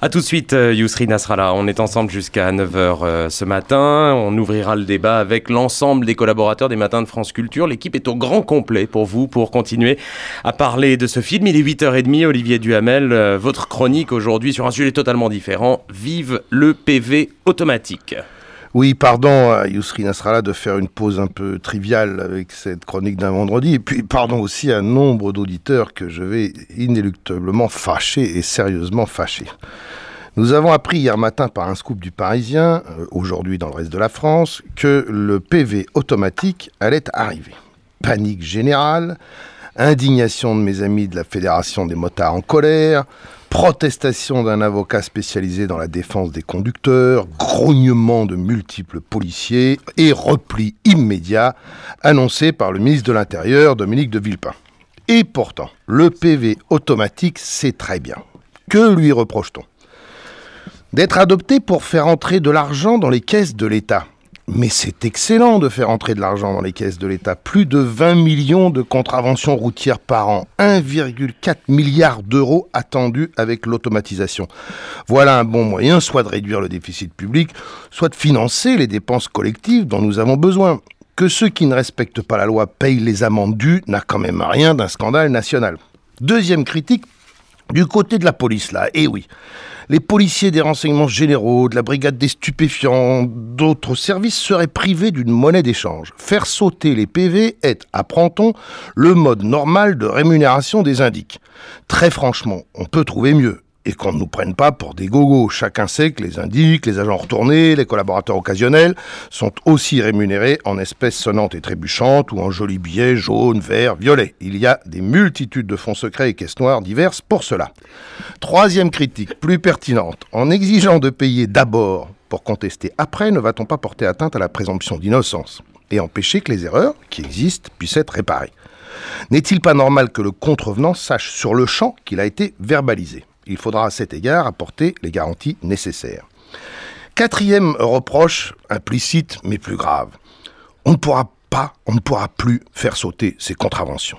A tout de suite, euh, Yousri Nasrallah. On est ensemble jusqu'à 9h euh, ce matin. On ouvrira le débat avec l'ensemble des collaborateurs des Matins de France Culture. L'équipe est au grand complet pour vous, pour continuer à parler de ce film. Il est 8h30, Olivier Duhamel. Euh, votre chronique aujourd'hui sur un sujet totalement différent. Vive le PV automatique. Oui, pardon à euh, Yousri Nasrallah de faire une pause un peu triviale avec cette chronique d'un vendredi. Et puis, pardon aussi à nombre d'auditeurs que je vais inéluctablement fâcher et sérieusement fâcher. Nous avons appris hier matin par un scoop du Parisien, euh, aujourd'hui dans le reste de la France, que le PV automatique allait arriver. Panique générale, indignation de mes amis de la Fédération des motards en colère, Protestation d'un avocat spécialisé dans la défense des conducteurs, grognement de multiples policiers et repli immédiat annoncé par le ministre de l'Intérieur, Dominique de Villepin. Et pourtant, le PV automatique c'est très bien. Que lui reproche-t-on D'être adopté pour faire entrer de l'argent dans les caisses de l'État. Mais c'est excellent de faire entrer de l'argent dans les caisses de l'État. Plus de 20 millions de contraventions routières par an. 1,4 milliard d'euros attendus avec l'automatisation. Voilà un bon moyen soit de réduire le déficit public, soit de financer les dépenses collectives dont nous avons besoin. Que ceux qui ne respectent pas la loi payent les amendes dues n'a quand même rien d'un scandale national. Deuxième critique, du côté de la police, là, eh oui les policiers des renseignements généraux, de la brigade des stupéfiants, d'autres services seraient privés d'une monnaie d'échange. Faire sauter les PV est, apprend-on, le mode normal de rémunération des indiques. Très franchement, on peut trouver mieux et qu'on ne nous prenne pas pour des gogos. Chacun sait que les indiques, les agents retournés, les collaborateurs occasionnels sont aussi rémunérés en espèces sonnantes et trébuchantes ou en jolis billets jaunes, verts, violets. Il y a des multitudes de fonds secrets et caisses noires diverses pour cela. Troisième critique, plus pertinente, en exigeant de payer d'abord pour contester après, ne va-t-on pas porter atteinte à la présomption d'innocence et empêcher que les erreurs qui existent puissent être réparées. N'est-il pas normal que le contrevenant sache sur le champ qu'il a été verbalisé il faudra à cet égard apporter les garanties nécessaires. Quatrième reproche, implicite mais plus grave. On ne pourra pas, on ne pourra plus faire sauter ces contraventions.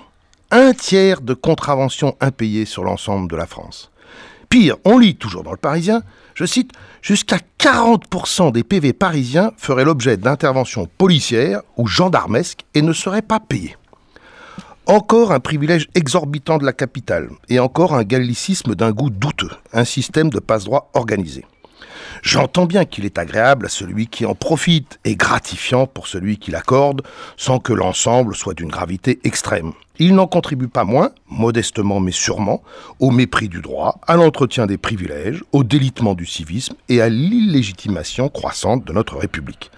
Un tiers de contraventions impayées sur l'ensemble de la France. Pire, on lit toujours dans le Parisien, je cite, jusqu'à 40% des PV parisiens feraient l'objet d'interventions policières ou gendarmesques et ne seraient pas payés. Encore un privilège exorbitant de la capitale, et encore un gallicisme d'un goût douteux, un système de passe-droit organisé. J'entends bien qu'il est agréable à celui qui en profite et gratifiant pour celui qui l'accorde, sans que l'ensemble soit d'une gravité extrême il n'en contribue pas moins, modestement mais sûrement, au mépris du droit, à l'entretien des privilèges, au délitement du civisme et à l'illégitimation croissante de notre République.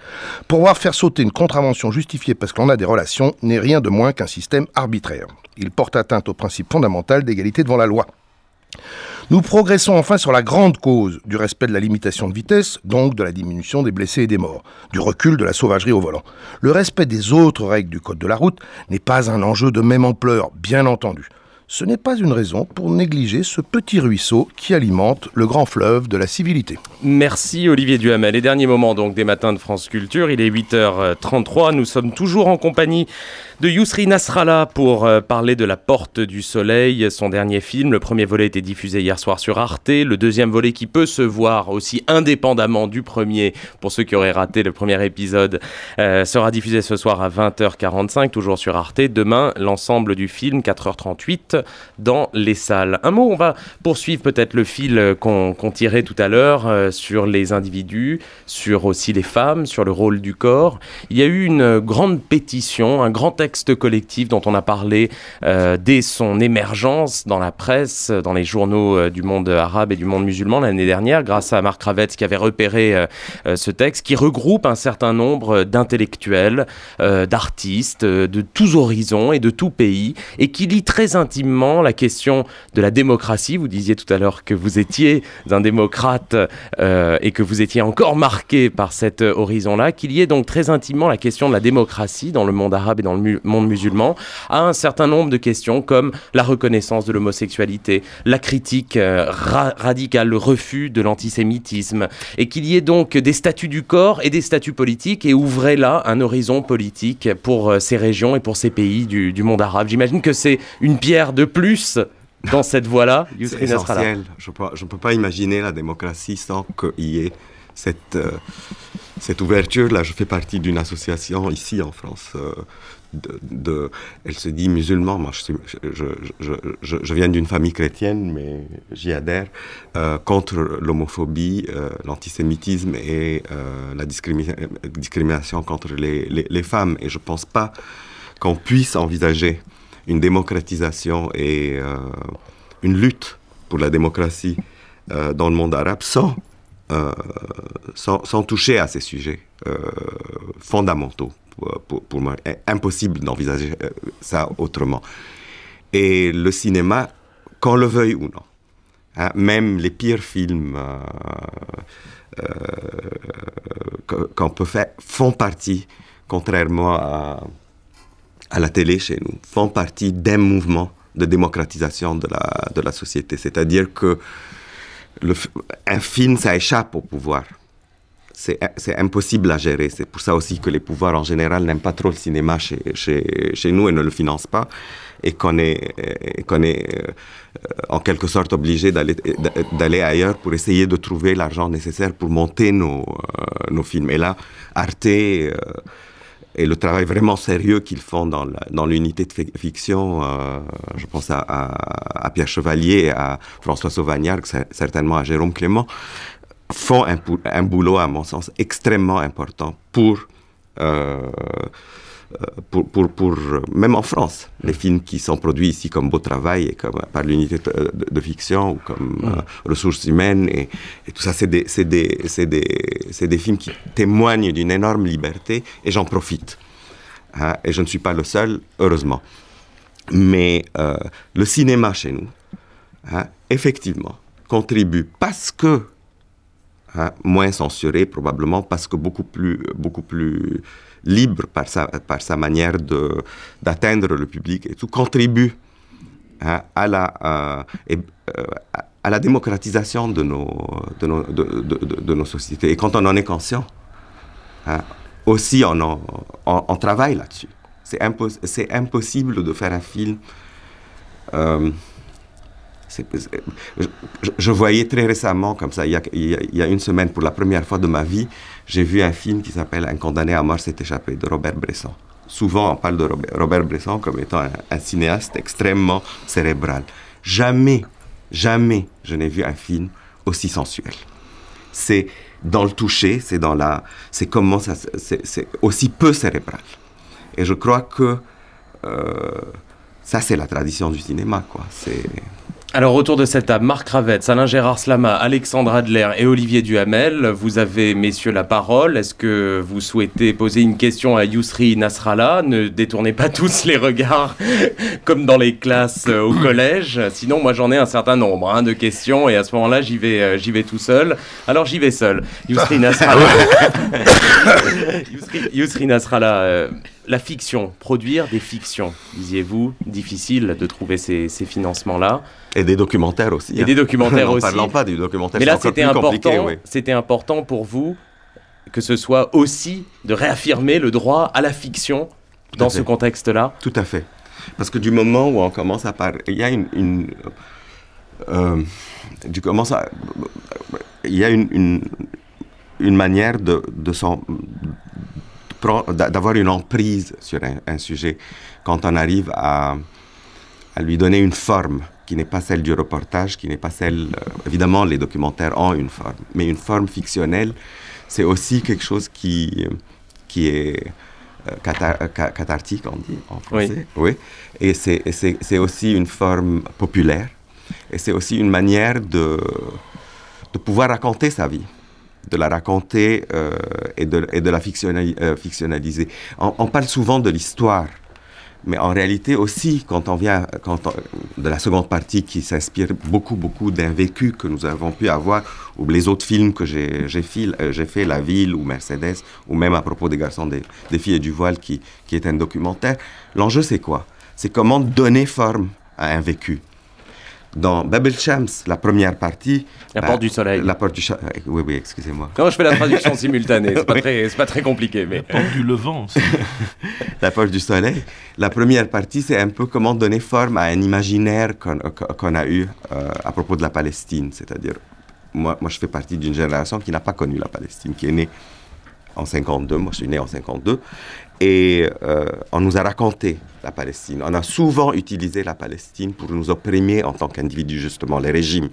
Pouvoir faire sauter une contravention justifiée parce qu'on a des relations n'est rien de moins qu'un système arbitraire. Il porte atteinte au principe fondamental d'égalité devant la loi. Nous progressons enfin sur la grande cause du respect de la limitation de vitesse, donc de la diminution des blessés et des morts, du recul de la sauvagerie au volant. Le respect des autres règles du Code de la route n'est pas un enjeu de même ampleur, bien entendu ce n'est pas une raison pour négliger ce petit ruisseau qui alimente le grand fleuve de la civilité. Merci Olivier Duhamel. Les derniers moments donc des matins de France Culture, il est 8h33. Nous sommes toujours en compagnie de Yousri Nasrallah pour euh, parler de La Porte du Soleil, son dernier film. Le premier volet était diffusé hier soir sur Arte. Le deuxième volet qui peut se voir aussi indépendamment du premier, pour ceux qui auraient raté le premier épisode, euh, sera diffusé ce soir à 20h45, toujours sur Arte. Demain, l'ensemble du film, 4h38 dans les salles. Un mot, on va poursuivre peut-être le fil euh, qu'on tirait tout à l'heure euh, sur les individus, sur aussi les femmes, sur le rôle du corps. Il y a eu une grande pétition, un grand texte collectif dont on a parlé euh, dès son émergence dans la presse, dans les journaux du monde arabe et du monde musulman l'année dernière, grâce à Marc Ravetz qui avait repéré ce texte, qui regroupe un certain nombre d'intellectuels, d'artistes, de tous horizons et de tous pays, et qui lit très intimement la question de la démocratie. Vous disiez tout à l'heure que vous étiez un démocrate euh, et que vous étiez encore marqué par cet horizon-là, qu'il y ait donc très intimement la question de la démocratie dans le monde arabe et dans le monde musulman, à un certain nombre de questions comme la reconnaissance de l'homosexualité, la critique euh, radicale, le refus de l'antisémitisme, et qu'il y ait donc des statuts du corps et des statuts politiques, et ouvrez là un horizon politique pour euh, ces régions et pour ces pays du, du monde arabe. J'imagine que c'est une pierre de plus dans cette voie-là, C'est Je ne peux, pas imaginer la démocratie sans qu'il y ait cette, euh, cette ouverture-là. Je fais partie d'une association ici en France. Euh, de, elle se dit musulman. je, viens d'une famille chrétienne, mais j'y adhère euh, contre l'homophobie, l'antisémitisme et la discrimination contre les, les femmes. Et je ne pense pas qu'on puisse envisager une démocratisation et euh, une lutte pour la démocratie euh, dans le monde arabe euh, sans, sans, toucher à ces sujets fondamentaux. Pour, moi. C'est impossible d'envisager ça autrement. Et le cinéma, qu'on le veuille ou non, hein, même les pires films qu'on peut faire font partie, contrairement à à la télé chez nous font partie d'un mouvement de démocratisation de la, de la société. C'est-à-dire que le, un film, ça échappe au pouvoir. C'est impossible à gérer. C'est pour ça aussi que les pouvoirs en général n'aiment pas trop le cinéma chez, chez, chez, nous et ne le financent pas. Et qu'on est, euh, est euh, en quelque sorte obligé d'aller ailleurs pour essayer de trouver l'argent nécessaire pour monter nos, euh, nos films. Et là, Arte et le travail vraiment sérieux qu'ils font dans, dans l'unité de fiction, euh, je pense à, Pierre Chevalier, à François Sauvagnard, certainement à Jérôme Clément, font un, boulot, à mon sens, extrêmement important pour euh, euh, pour, pour, euh, même en France, les films qui sont produits ici comme Beau Travail et comme, par l'unité de, fiction ou comme mm. euh, Ressources humaines et, tout ça, c'est des, des, des, des, films qui témoignent d'une énorme liberté et j'en profite. Hein, et je ne suis pas le seul, heureusement. Mais le cinéma chez nous, hein, effectivement, contribue parce que, hein, moins censuré probablement, parce que beaucoup plus, beaucoup plus libre par sa, par sa manière d'atteindre le public et tout, contribue hein, à, la, euh, euh, à la démocratisation de nos, de, nos, de, de, nos sociétés. Et quand on en est conscient, hein, aussi on, en, on, travaille là-dessus. C'est impos impossible de faire un film. Euh, je, je, voyais très récemment, comme ça, il y, a, il y, a, une semaine, pour la première fois de ma vie, j'ai vu un film qui s'appelle Un condamné à mort s'est échappé de Robert Bresson. Souvent, on parle de Robert, Bresson comme étant un, cinéaste extrêmement cérébral. Jamais, jamais je n'ai vu un film aussi sensuel. C'est dans le toucher, c'est dans la, c'est comment ça, c'est aussi peu cérébral. Et je crois que euh, ça, c'est la tradition du cinéma, quoi. C'est alors autour de cette table, Marc Ravette, Alain Gérard Slama, Alexandre Adler et Olivier Duhamel, vous avez messieurs la parole. Est-ce que vous souhaitez poser une question à Yousri Nasrallah Ne détournez pas tous les regards comme dans les classes euh, au collège. Sinon, moi j'en ai un certain nombre hein, de questions et à ce moment-là, j'y vais, euh, j'y vais tout seul. Alors j'y vais seul. Yousri Nasrallah. Yousri, Nasrallah. Euh, la fiction, produire des fictions, disiez-vous, difficile de trouver ces, financements-là. Et des documentaires aussi. Et des hein. documentaires aussi. Parlant pas du documentaire. Mais là, c'était important. C'était important pour vous que ce soit aussi de réaffirmer le droit à la fiction dans ce contexte-là. Tout à fait. Parce que du moment où on commence à parler, il y a une, euh, du il y a une, manière de, de, d'avoir une emprise sur un, sujet, quand on arrive à, à lui donner une forme qui n'est pas celle du reportage, qui n'est pas celle... Euh, évidemment, les documentaires ont une forme, mais une forme fictionnelle, c'est aussi quelque chose qui, euh, qui est euh, cathartique, on dit en français. Oui. oui. Et c'est aussi une forme populaire. Et c'est aussi une manière de, de pouvoir raconter sa vie de la raconter euh, et, de, la euh, fictionnaliser. On, parle souvent de l'histoire, mais en réalité aussi, quand on vient de la seconde partie qui s'inspire beaucoup, beaucoup d'un vécu que nous avons pu avoir, ou les autres films que j'ai fait, euh, fait La Ville ou Mercedes, ou même à propos des garçons des, filles et du voile qui, qui est un documentaire, l'enjeu c'est quoi C'est comment donner forme à un vécu dans Babel Shams, la première partie. La porte du bah, soleil. La porte du euh, Oui, oui, excusez-moi. Comment je fais la traduction simultanée, c'est pas, pas, très compliqué. Mais... La porte du levant. la porte du soleil. La première partie, c'est un peu comment donner forme à un imaginaire qu'on a eu euh, à propos de la Palestine. C'est-à-dire, moi, moi, je fais partie d'une génération qui n'a pas connu la Palestine, qui est née en 52, moi je suis né en 52, et euh, on nous a raconté la Palestine. On a souvent utilisé la Palestine pour nous opprimer en tant qu'individus, justement, les régimes.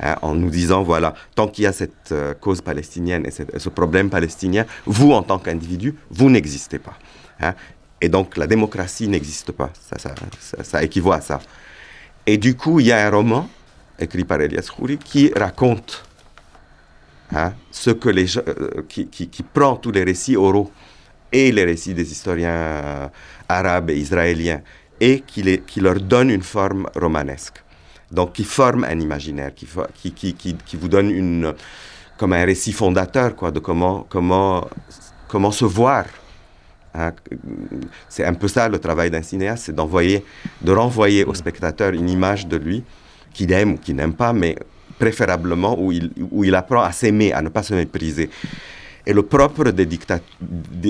Hein, en nous disant, voilà, tant qu'il y a cette euh, cause palestinienne et ce problème palestinien, vous, en tant qu'individu, vous n'existez pas. Hein, et donc, la démocratie n'existe pas. Ça, équivaut à ça. Et du coup, il y a un roman écrit par Elias Khoury qui raconte hein, ce que les gens, euh, qui, qui prend tous les récits oraux et les récits des historiens euh, arabes et israéliens, et qui, les, qui leur donne une forme romanesque. Donc qui forment un imaginaire, qui, qui, qui vous donne une, comme un récit fondateur quoi, de comment, comment, comment se voir. Hein. C'est un peu ça le travail d'un cinéaste, c'est d'envoyer, de renvoyer au spectateur une image de lui qu'il aime ou qu'il n'aime pas, mais préférablement où il, où il apprend à s'aimer, à ne pas se mépriser. Et le propre des,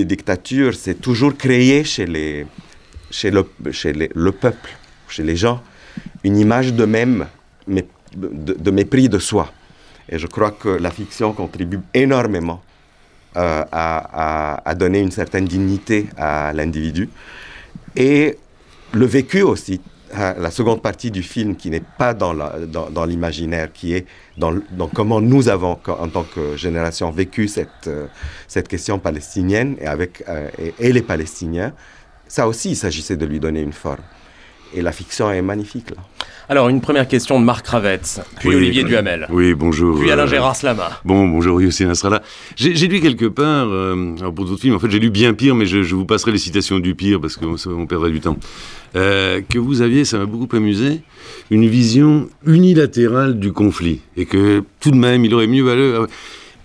dictatures, c'est toujours créer chez, les, chez, le, peuple, chez les gens, une image d'eux-mêmes, de, mépris de soi. Et je crois que la fiction contribue énormément euh, à, donner une certaine dignité à l'individu. Et le vécu aussi Hein, la seconde partie du film qui n'est pas dans l'imaginaire, qui est dans, comment nous avons, en tant que génération, vécu cette, euh, question palestinienne euh, et les Palestiniens, ça aussi, il s'agissait de lui donner une forme. Et la fiction est magnifique là. Alors une première question de Marc Ravetz, puis Olivier Duhamel. Oui, bonjour. Puis Alain euh, Gérard Slama. Bon, bonjour Yossi Nasrallah. J'ai lu quelque part, euh, pour d'autres films, en fait j'ai lu bien pire, mais je, vous passerai les citations du pire parce qu'on on perdrait du temps. Euh, que vous aviez, ça m'a beaucoup amusé, une vision unilatérale du conflit. Et que tout de même, il aurait mieux valu...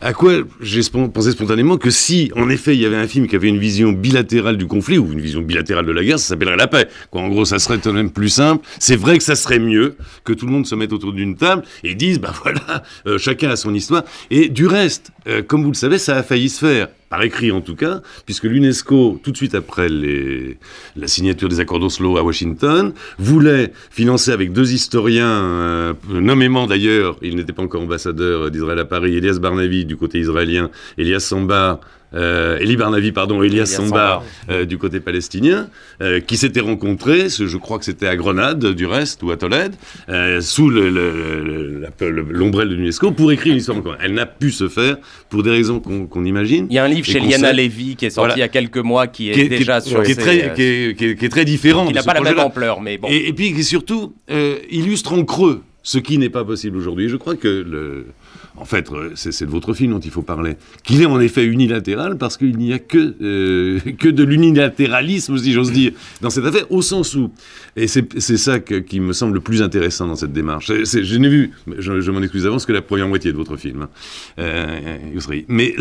À quoi j'ai pensé spontanément que si, en effet, il y avait un film qui avait une vision bilatérale du conflit ou une vision bilatérale de la guerre, ça s'appellerait la paix. en gros, ça serait de même plus simple. C'est vrai que ça serait mieux que tout le monde se mette autour d'une table et dise, bah voilà, euh, chacun a son histoire. Et du reste, euh, comme vous le savez, ça a failli se faire par écrit en tout cas, puisque l'UNESCO, tout de suite après la signature des accords d'Oslo à Washington, voulait financer avec deux historiens, euh, nommément d'ailleurs, il n'était pas encore ambassadeur euh, d'Israël à Paris, Elias Barnavi du côté israélien, Elias Samba, euh, Eli Barnavi, pardon, Elias, Samba, euh, du côté palestinien, euh, qui s'était rencontrés, je crois que c'était à Grenade, du reste, ou à Tolède, euh, sous l'ombrelle de l'UNESCO, pour écrire une histoire. Elle n'a pu se faire pour des raisons qu'on imagine. Il y a un livre chez Liana Levy qui est sorti il y a quelques mois, qui est, déjà qui, sur qui est, très, qui, est, très différent. Il n'a pas la même ampleur, mais bon. Et, et puis, qui surtout illustre en creux ce qui n'est pas possible aujourd'hui. Je crois que, le... en fait, euh, c'est de votre film dont il faut parler. Qu'il est en effet unilatéral parce qu'il n'y a que, euh, que de l'unilatéralisme, si j'ose dire, dans cette affaire, au sens où. Et c'est ça qui me semble le plus intéressant dans cette démarche. je n'ai vu, je, m'en excuse avant, que la première moitié de votre film. Hein. Euh, mais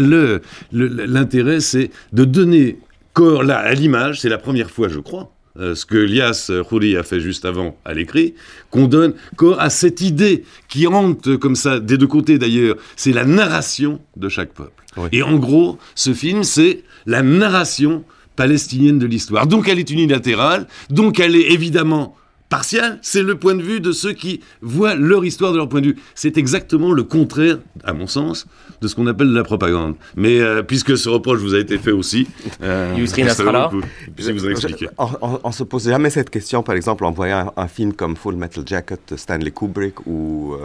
l'intérêt, le, c'est de donner corps là à l'image, c'est la première fois, je crois euh, ce que Elias Khoury a fait juste avant à l'écrit, qu'on donne à cette idée qui hante euh, comme ça des deux côtés d'ailleurs, c'est la narration de chaque peuple. Et en gros, ce film, c'est la narration palestinienne de l'histoire. Donc elle est unilatérale, donc elle est évidemment Partiel, c'est le point de vue de ceux qui voient leur histoire de leur point de vue. C'est exactement le contraire, à mon sens, de ce qu'on appelle la propagande. Mais euh, puisque ce reproche vous a été fait aussi, euh, vous On, ne se pose jamais cette question, par exemple, en voyant un, film comme Full Metal Jacket de Stanley Kubrick ou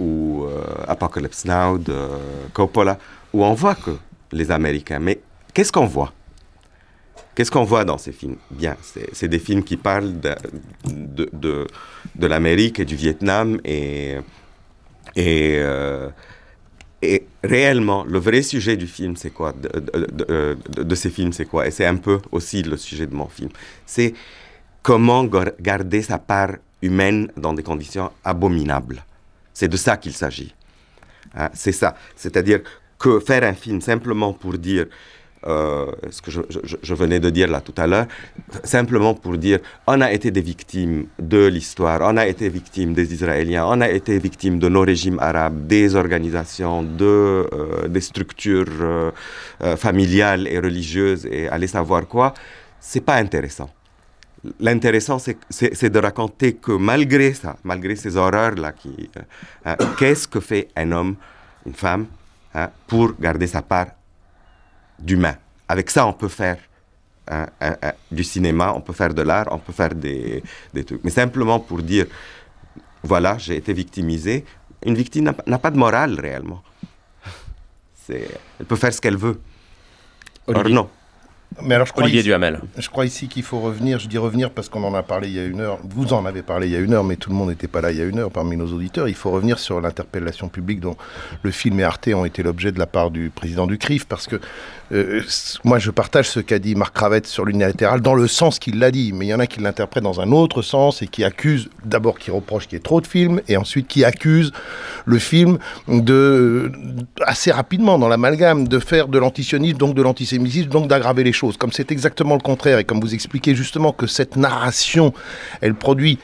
euh, Apocalypse Now de Coppola, où on voit que les Américains, mais qu'est-ce qu'on voit Qu'est-ce qu'on voit dans ces films Bien, c'est des films qui parlent de, de, l'Amérique et du Vietnam et, euh, et, réellement, le vrai sujet du film, c'est quoi de, ces films, c'est quoi Et c'est un peu aussi le sujet de mon film. C'est comment garder sa part humaine dans des conditions abominables. C'est de ça qu'il s'agit. Hein, c'est ça. C'est-à-dire que faire un film simplement pour dire euh, ce que je, venais de dire là tout à l'heure, simplement pour dire, on a été des victimes de l'histoire, on a été victimes des Israéliens, on a été victimes de nos régimes arabes, des organisations, de, euh, des structures euh, familiales et religieuses et allez savoir quoi, c'est pas intéressant. L'intéressant, c'est de raconter que malgré ça, malgré ces horreurs-là, qu'est-ce que fait un homme, une femme, hein, pour garder sa part d'humain. Avec ça, on peut faire hein, hein, hein, du cinéma, on peut faire de l'art, on peut faire des, des trucs. Mais simplement pour dire, voilà, j'ai été victimisé, une victime n'a pas de morale réellement. Elle peut faire ce qu'elle veut. Or, non. Mais alors, Olivier Duhamel. Je crois ici qu'il faut revenir. Je dis revenir parce qu'on en a parlé il y a une heure. Vous en avez parlé il y a une heure, mais tout le monde n'était pas là il y a une heure parmi nos auditeurs. Il faut revenir sur l'interpellation publique dont le film et Arte ont été l'objet de la part du président du CRIF. Parce que euh, moi, je partage ce qu'a dit Marc Cravette sur l'unilatéral dans le sens qu'il l'a dit, mais il y en a qui l'interprètent dans un autre sens et qui accusent, d'abord qui reprochent qu'il y ait trop de films, et ensuite qui accusent le film de, euh, assez rapidement dans l'amalgame, de faire de l'antisionisme, donc de l'antisémitisme, donc d'aggraver les choses. Comme c'est exactement le contraire, et comme vous expliquez justement que cette narration, elle produit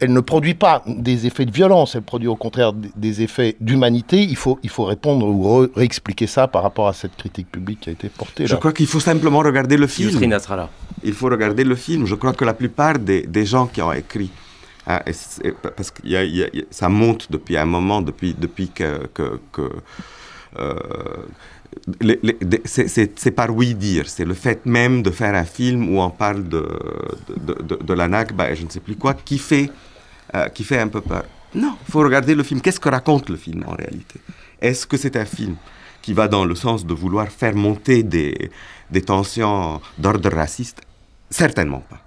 elle ne produit pas des effets de violence, elle produit au contraire des effets d'humanité. Il faut, il faut répondre ou réexpliquer ça par rapport à cette critique publique qui a été portée. Là. Je crois qu'il faut simplement regarder le film. Il faut regarder le film. Je crois que la plupart des, des gens qui ont écrit hein, parce que ça monte depuis un moment, depuis, depuis que, que, que euh, c'est par oui dire, c'est le fait même de faire un film où on parle de, de, la bah, je ne sais plus quoi qui fait, euh, qui fait un peu peur. Non, il faut regarder le film. Qu'est-ce que raconte le film en réalité Est-ce que c'est un film qui va dans le sens de vouloir faire monter des tensions d'ordre raciste Certainement pas.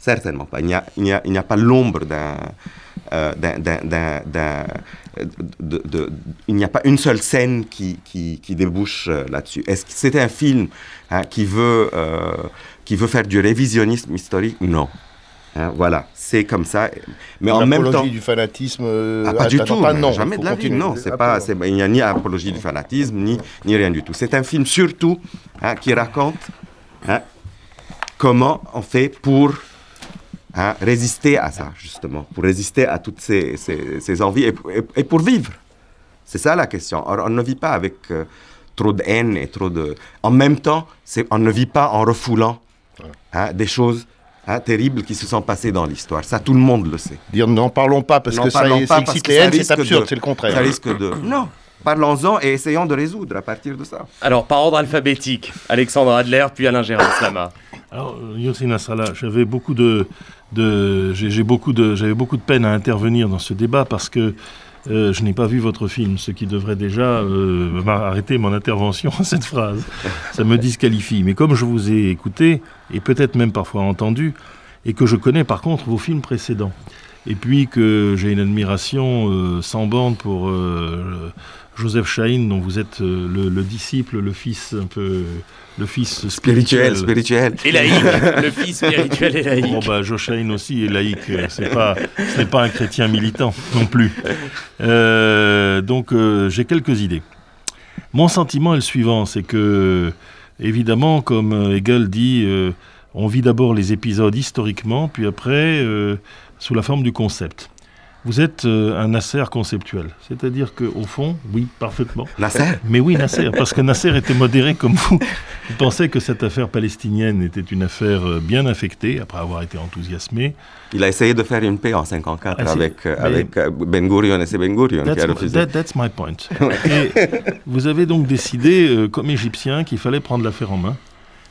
Certainement pas. Il n'y a, pas l'ombre d'un... Euh, il n'y a pas une seule scène qui, débouche euh, là-dessus. Est-ce que c'est un film hein, euh, qui, veut, faire du révisionnisme historique Non. Hein, voilà, c'est comme ça. Mais en même temps. du fanatisme. Ah, pas du tout, jamais de Non, c'est pas, il n'y a ni apologie du fanatisme, ni, rien du tout. C'est un film surtout hein, qui raconte comment on fait pour Hein, résister à ça, justement, pour résister à toutes ces, ces, envies et, pour vivre. C'est ça la question. on ne vit pas avec euh, trop de haine et trop de... En même temps, on ne vit pas en refoulant hein, des choses hein, terribles qui se sont passées dans l'histoire. Ça, tout le monde le sait. Dire n'en parlons pas parce que ça, excite c'est absurde, c'est le contraire. risque de... Non, parlons-en et essayons de résoudre à partir de ça. Alors, par ordre alphabétique, Alexandre Adler, puis Alain Gérard Slama. Alors, euh, Yossi j'avais beaucoup de, j'ai beaucoup de j'avais beaucoup de peine à intervenir dans ce débat parce que euh, je n'ai pas vu votre film, ce qui devrait déjà euh, arrêter mon intervention à cette phrase. Ça me disqualifie. Mais comme je vous ai écouté, et peut-être même parfois entendu, et que je connais par contre vos films précédents, et puis que j'ai une admiration euh, sans borne pour euh, Joseph Chahine, dont vous êtes le, disciple, le fils un peu le fils spirituel. Spirituel, Et laïque, le fils spirituel et laïque. Bon, bah, aussi est laïque, euh, ce n'est pas un chrétien militant non plus. Euh, donc, euh, j'ai quelques idées. Mon sentiment est le suivant, c'est que, évidemment, comme Hegel dit, on vit d'abord les épisodes historiquement, puis après, sous la forme du concept. Vous êtes euh, un Nasser conceptuel. C'est-à-dire qu'au fond, oui, parfaitement. Nasser Mais oui, Nasser. Parce que Nasser était modéré comme vous. Il pensait que cette affaire palestinienne était une affaire euh, bien affectée, après avoir été enthousiasmé. Il a essayé de faire une paix en 54 ah, avec, euh, avec Ben Gurion et c'est Ben Gurion qui a refusé. that's my point. et vous avez donc décidé, comme Égyptien, qu'il fallait prendre l'affaire en main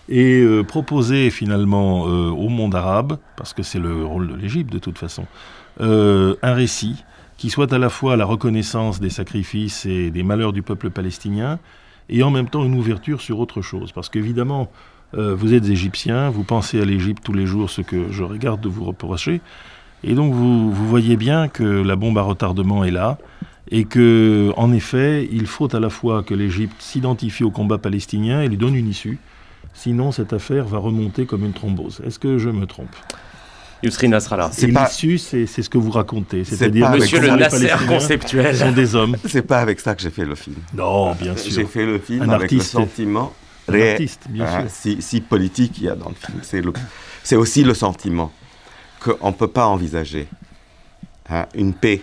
et proposer finalement au monde arabe, parce que c'est le rôle de l'Égypte de toute façon, euh, un récit qui soit à la fois la reconnaissance des sacrifices et des malheurs du peuple palestinien, et en même temps une ouverture sur autre chose. Parce qu'évidemment, euh, vous êtes égyptien, vous pensez à l'Égypte tous les jours, ce que je regarde de vous reprocher, et donc vous, voyez bien que la bombe à retardement est là, et que, en effet, il faut à la fois que l'Égypte s'identifie au combat palestinien et lui donne une issue, sinon cette affaire va remonter comme une thrombose. Est-ce que je me trompe Yusri Nasrallah. C'est pas... l'issue, c'est ce que vous racontez. C'est-à-dire, monsieur le Nasser conceptuel. sont des hommes. C'est pas avec ça que j'ai fait le film. Non, bien sûr. J'ai fait le film avec le sentiment réel. Ah, si, politique il y a dans le film. C'est aussi le sentiment qu'on ne peut pas envisager hein, une paix.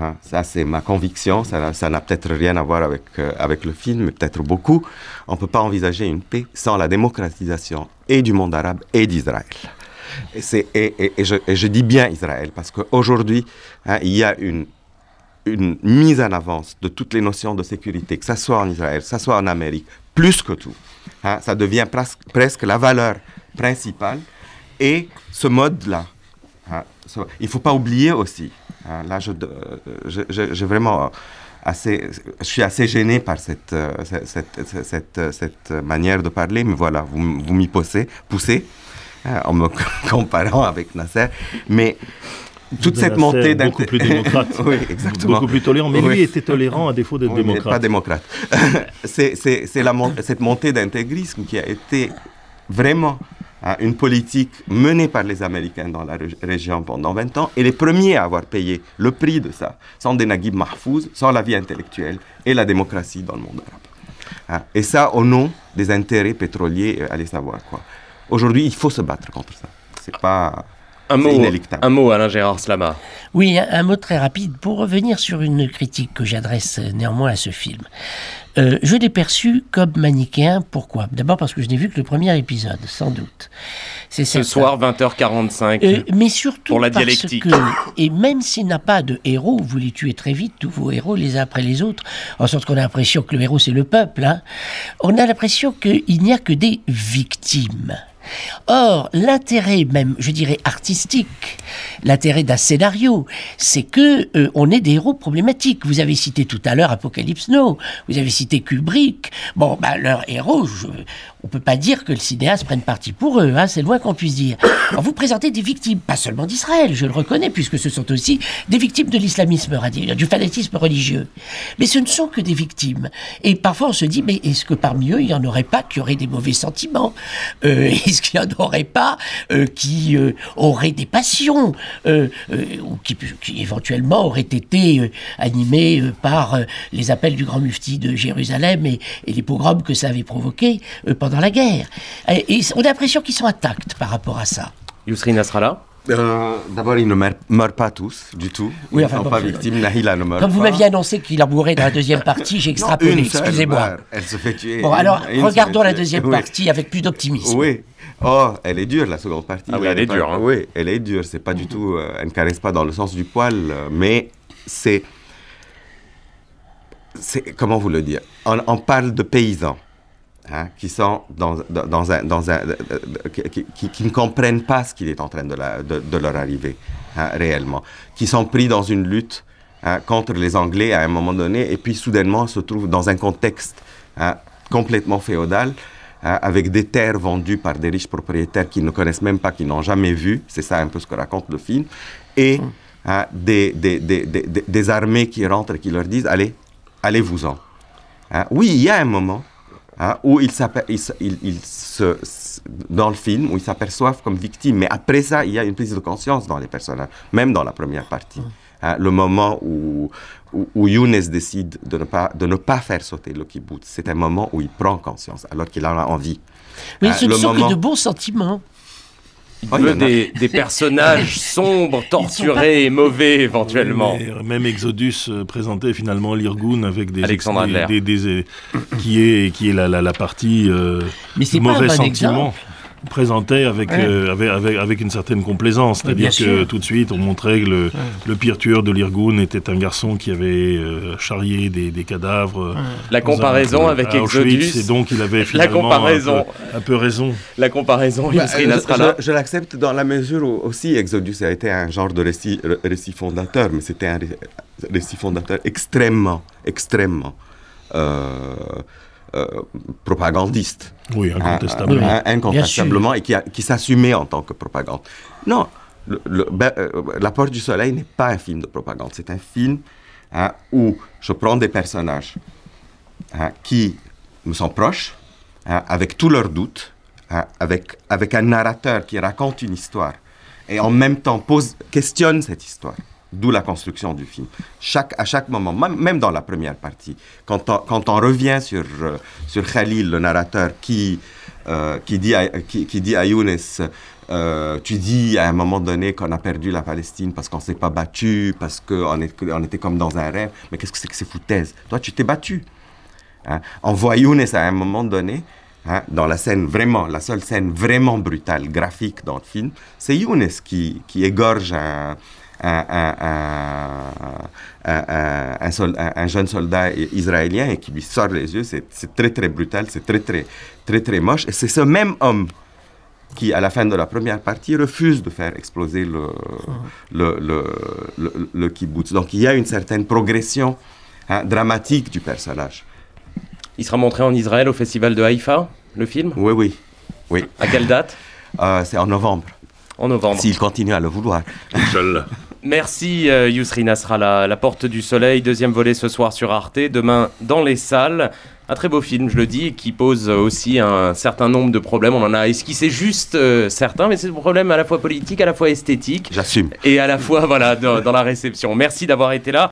Hein, ça, c'est ma conviction. Ça n'a peut-être rien à voir avec, euh, avec le film, mais peut-être beaucoup. On ne peut pas envisager une paix sans la démocratisation et du monde arabe et d'Israël. Et, je, dis bien Israël, parce qu'aujourd'hui, hein, il y a une, mise en avance de toutes les notions de sécurité, que ce soit en Israël, que ce soit en Amérique, plus que tout. Hein, ça devient presque, la valeur principale. Et ce mode-là, hein, il ne faut pas oublier aussi, là je, euh, vraiment je suis assez gêné par cette, euh, euh, cette, manière de parler, mais voilà, vous, m'y poussez euh, en me comparant avec Nasser. Mais toute cette montée d'un beaucoup plus démocrate, oui, exactement. beaucoup plus tolérant. Mais lui était tolérant à défaut d'être démocrate. Pas démocrate. c'est cette montée d'intégrisme qui a été vraiment hein, une politique menée par les Américains dans la région pendant 20 ans. Et les premiers à avoir payé le prix de ça, sans des Naguib Mahfouz, sans la vie intellectuelle et la démocratie dans le monde arabe. Hein, et ça au nom des intérêts pétroliers, euh, allez savoir quoi. Aujourd'hui, il faut se battre contre ça. C'est pas. Un mot, un mot, Alain Gérard Slama. Oui, un, mot très rapide pour revenir sur une critique que j'adresse néanmoins à ce film. Euh, je l'ai perçu comme manichéen. Pourquoi D'abord parce que je n'ai vu que le premier épisode, sans doute. C'est ce soir 20h45. Euh, mais surtout pour la dialectique. et même s'il n'a pas de héros, vous les tuez très vite tous vos héros les uns après les autres, en sorte qu'on a l'impression que le héros c'est le peuple. Hein. on a l'impression qu'il n'y a que des victimes. Or, l'intérêt même, je dirais artistique, l'intérêt d'un scénario, c'est que euh, on est des héros problématiques. Vous avez cité tout à l'heure Apocalypse Now, vous avez cité Kubrick. Bon, bah leur héros, je, on ne peut pas dire que le cinéaste prenne parti pour eux, hein, c'est loin qu'on puisse dire. Alors vous présentez des victimes, pas seulement d'Israël, je le reconnais, puisque ce sont aussi des victimes de l'islamisme radical, du fanatisme religieux. Mais ce ne sont que des victimes. Et parfois on se dit, mais est-ce que parmi eux, il n'y en aurait pas qui auraient des mauvais sentiments euh, Est-ce qu'il n'y en aurait pas euh, qui euh, auraient des passions Ou qui, éventuellement auraient été animés par les appels du grand mufti de Jérusalem et, les pogroms que ça avait provoqués dans la guerre. on a l'impression qu'ils sont intacts par rapport à ça. sera Nasrallah euh, D'abord, ils ne meurent, pas tous, du tout. ils ne sont pas victimes. Nahila ne meurt Comme vous m'aviez annoncé qu'il a mourrait dans la deuxième partie, j'ai extrapolé, excusez-moi. Elle se fait tuer. Bon, alors, regardons la deuxième partie avec plus d'optimisme. Oui. Oh, elle est dure, la seconde partie. Ah oui, elle, est, dure. Hein. Oui, elle est dure. C'est pas du tout... Euh, elle ne caresse pas dans le sens du poil, mais c'est... Comment vous le dire on parle de paysans. Hein, qui sont dans, un, dans un euh, euh, qui, ne comprennent pas ce qu'il est en train de, de, leur arriver hein, réellement, qui sont pris dans une lutte hein, contre les Anglais à un moment donné, et puis soudainement se trouvent dans un contexte complètement féodal avec des terres vendues par des riches propriétaires qu'ils ne connaissent même pas, qu'ils n'ont jamais vu, c'est ça un peu ce que raconte le film, et mm. des, des, armées qui rentrent et qui leur disent, allez, allez-vous-en. Oui, il y a un moment Hein, où ils, se, dans le film, où ils s'aperçoivent comme victimes. Mais après ça, il y a une prise de conscience dans les personnages, même dans la première partie. Mm. Hein, le moment où, où, Younes décide de ne, pas, de ne pas faire sauter le kibbutz, c'est un moment où il prend conscience, alors qu'il en a envie. Mais il hein, c'est une de bons sentiments des, personnages sombres, torturés et mauvais éventuellement. même Exodus euh, présentait finalement l'Irgun avec des, qui est qui est la, partie euh, mauvais sentiment présentait euh, avec, avec, avec, une certaine complaisance. C'est-à-dire que tout de suite, on montrait que le, le pire tueur de l'Irgun était un garçon qui avait euh, charrié des, des cadavres. Euh, la comparaison avec Exodus. Et donc, il avait finalement la comparaison. Un, peu, raison. La comparaison, bah, je, je l'accepte dans la mesure où aussi Exodus a été un genre de récit, récit fondateur, mais c'était un récit fondateur extrêmement, extrêmement. Euh, propagandiste. Oui, incontestablement. incontestablement et qui, s'assumait en tant que propagande. Non, ben, euh, La Porte du Soleil n'est pas un film de propagande, c'est un film hein, où je prends des personnages hein, qui me sont proches, hein, avec tous leurs doutes, avec, avec un narrateur qui raconte une histoire et en même temps pose, questionne cette histoire. D'où la construction du film. à chaque moment, même dans la première partie, quand on, revient euh, sur, Khalil, le narrateur, qui, euh, dit, à, Younes, euh, tu dis à un moment donné qu'on a perdu la Palestine parce qu'on s'est pas battu, parce qu'on on était comme dans un rêve. Mais qu'est-ce que c'est que ces foutaises Toi, tu t'es battu. Hein. On voit Younes à un moment donné, hein, dans la scène vraiment, la seule scène vraiment brutale, graphique dans le film, c'est Younes qui égorge un, un, jeune soldat israélien et qui lui sort les yeux. C'est très, très brutal, c'est très, très, très, très moche. Et c'est ce même homme qui, à la fin de la première partie, refuse de faire exploser le, le, le, kibbutz. Donc il y a une certaine progression hein, dramatique du personnage. Il sera montré en Israël au festival de Haïfa, le film Oui, oui. oui. À quelle date euh, C'est en novembre. En novembre. S'il continue à le vouloir. Inch'Allah. Merci euh, Yousri Nasra, la, Porte du Soleil, deuxième volet ce soir sur Arte, demain dans les salles. Un très beau film, je le dis, qui pose aussi un certain nombre de problèmes. On en a esquissé juste euh, certains, mais c'est des problème à la fois politique, à la fois esthétique J'assume. Et à la fois, voilà, dans la réception. Merci d'avoir été là.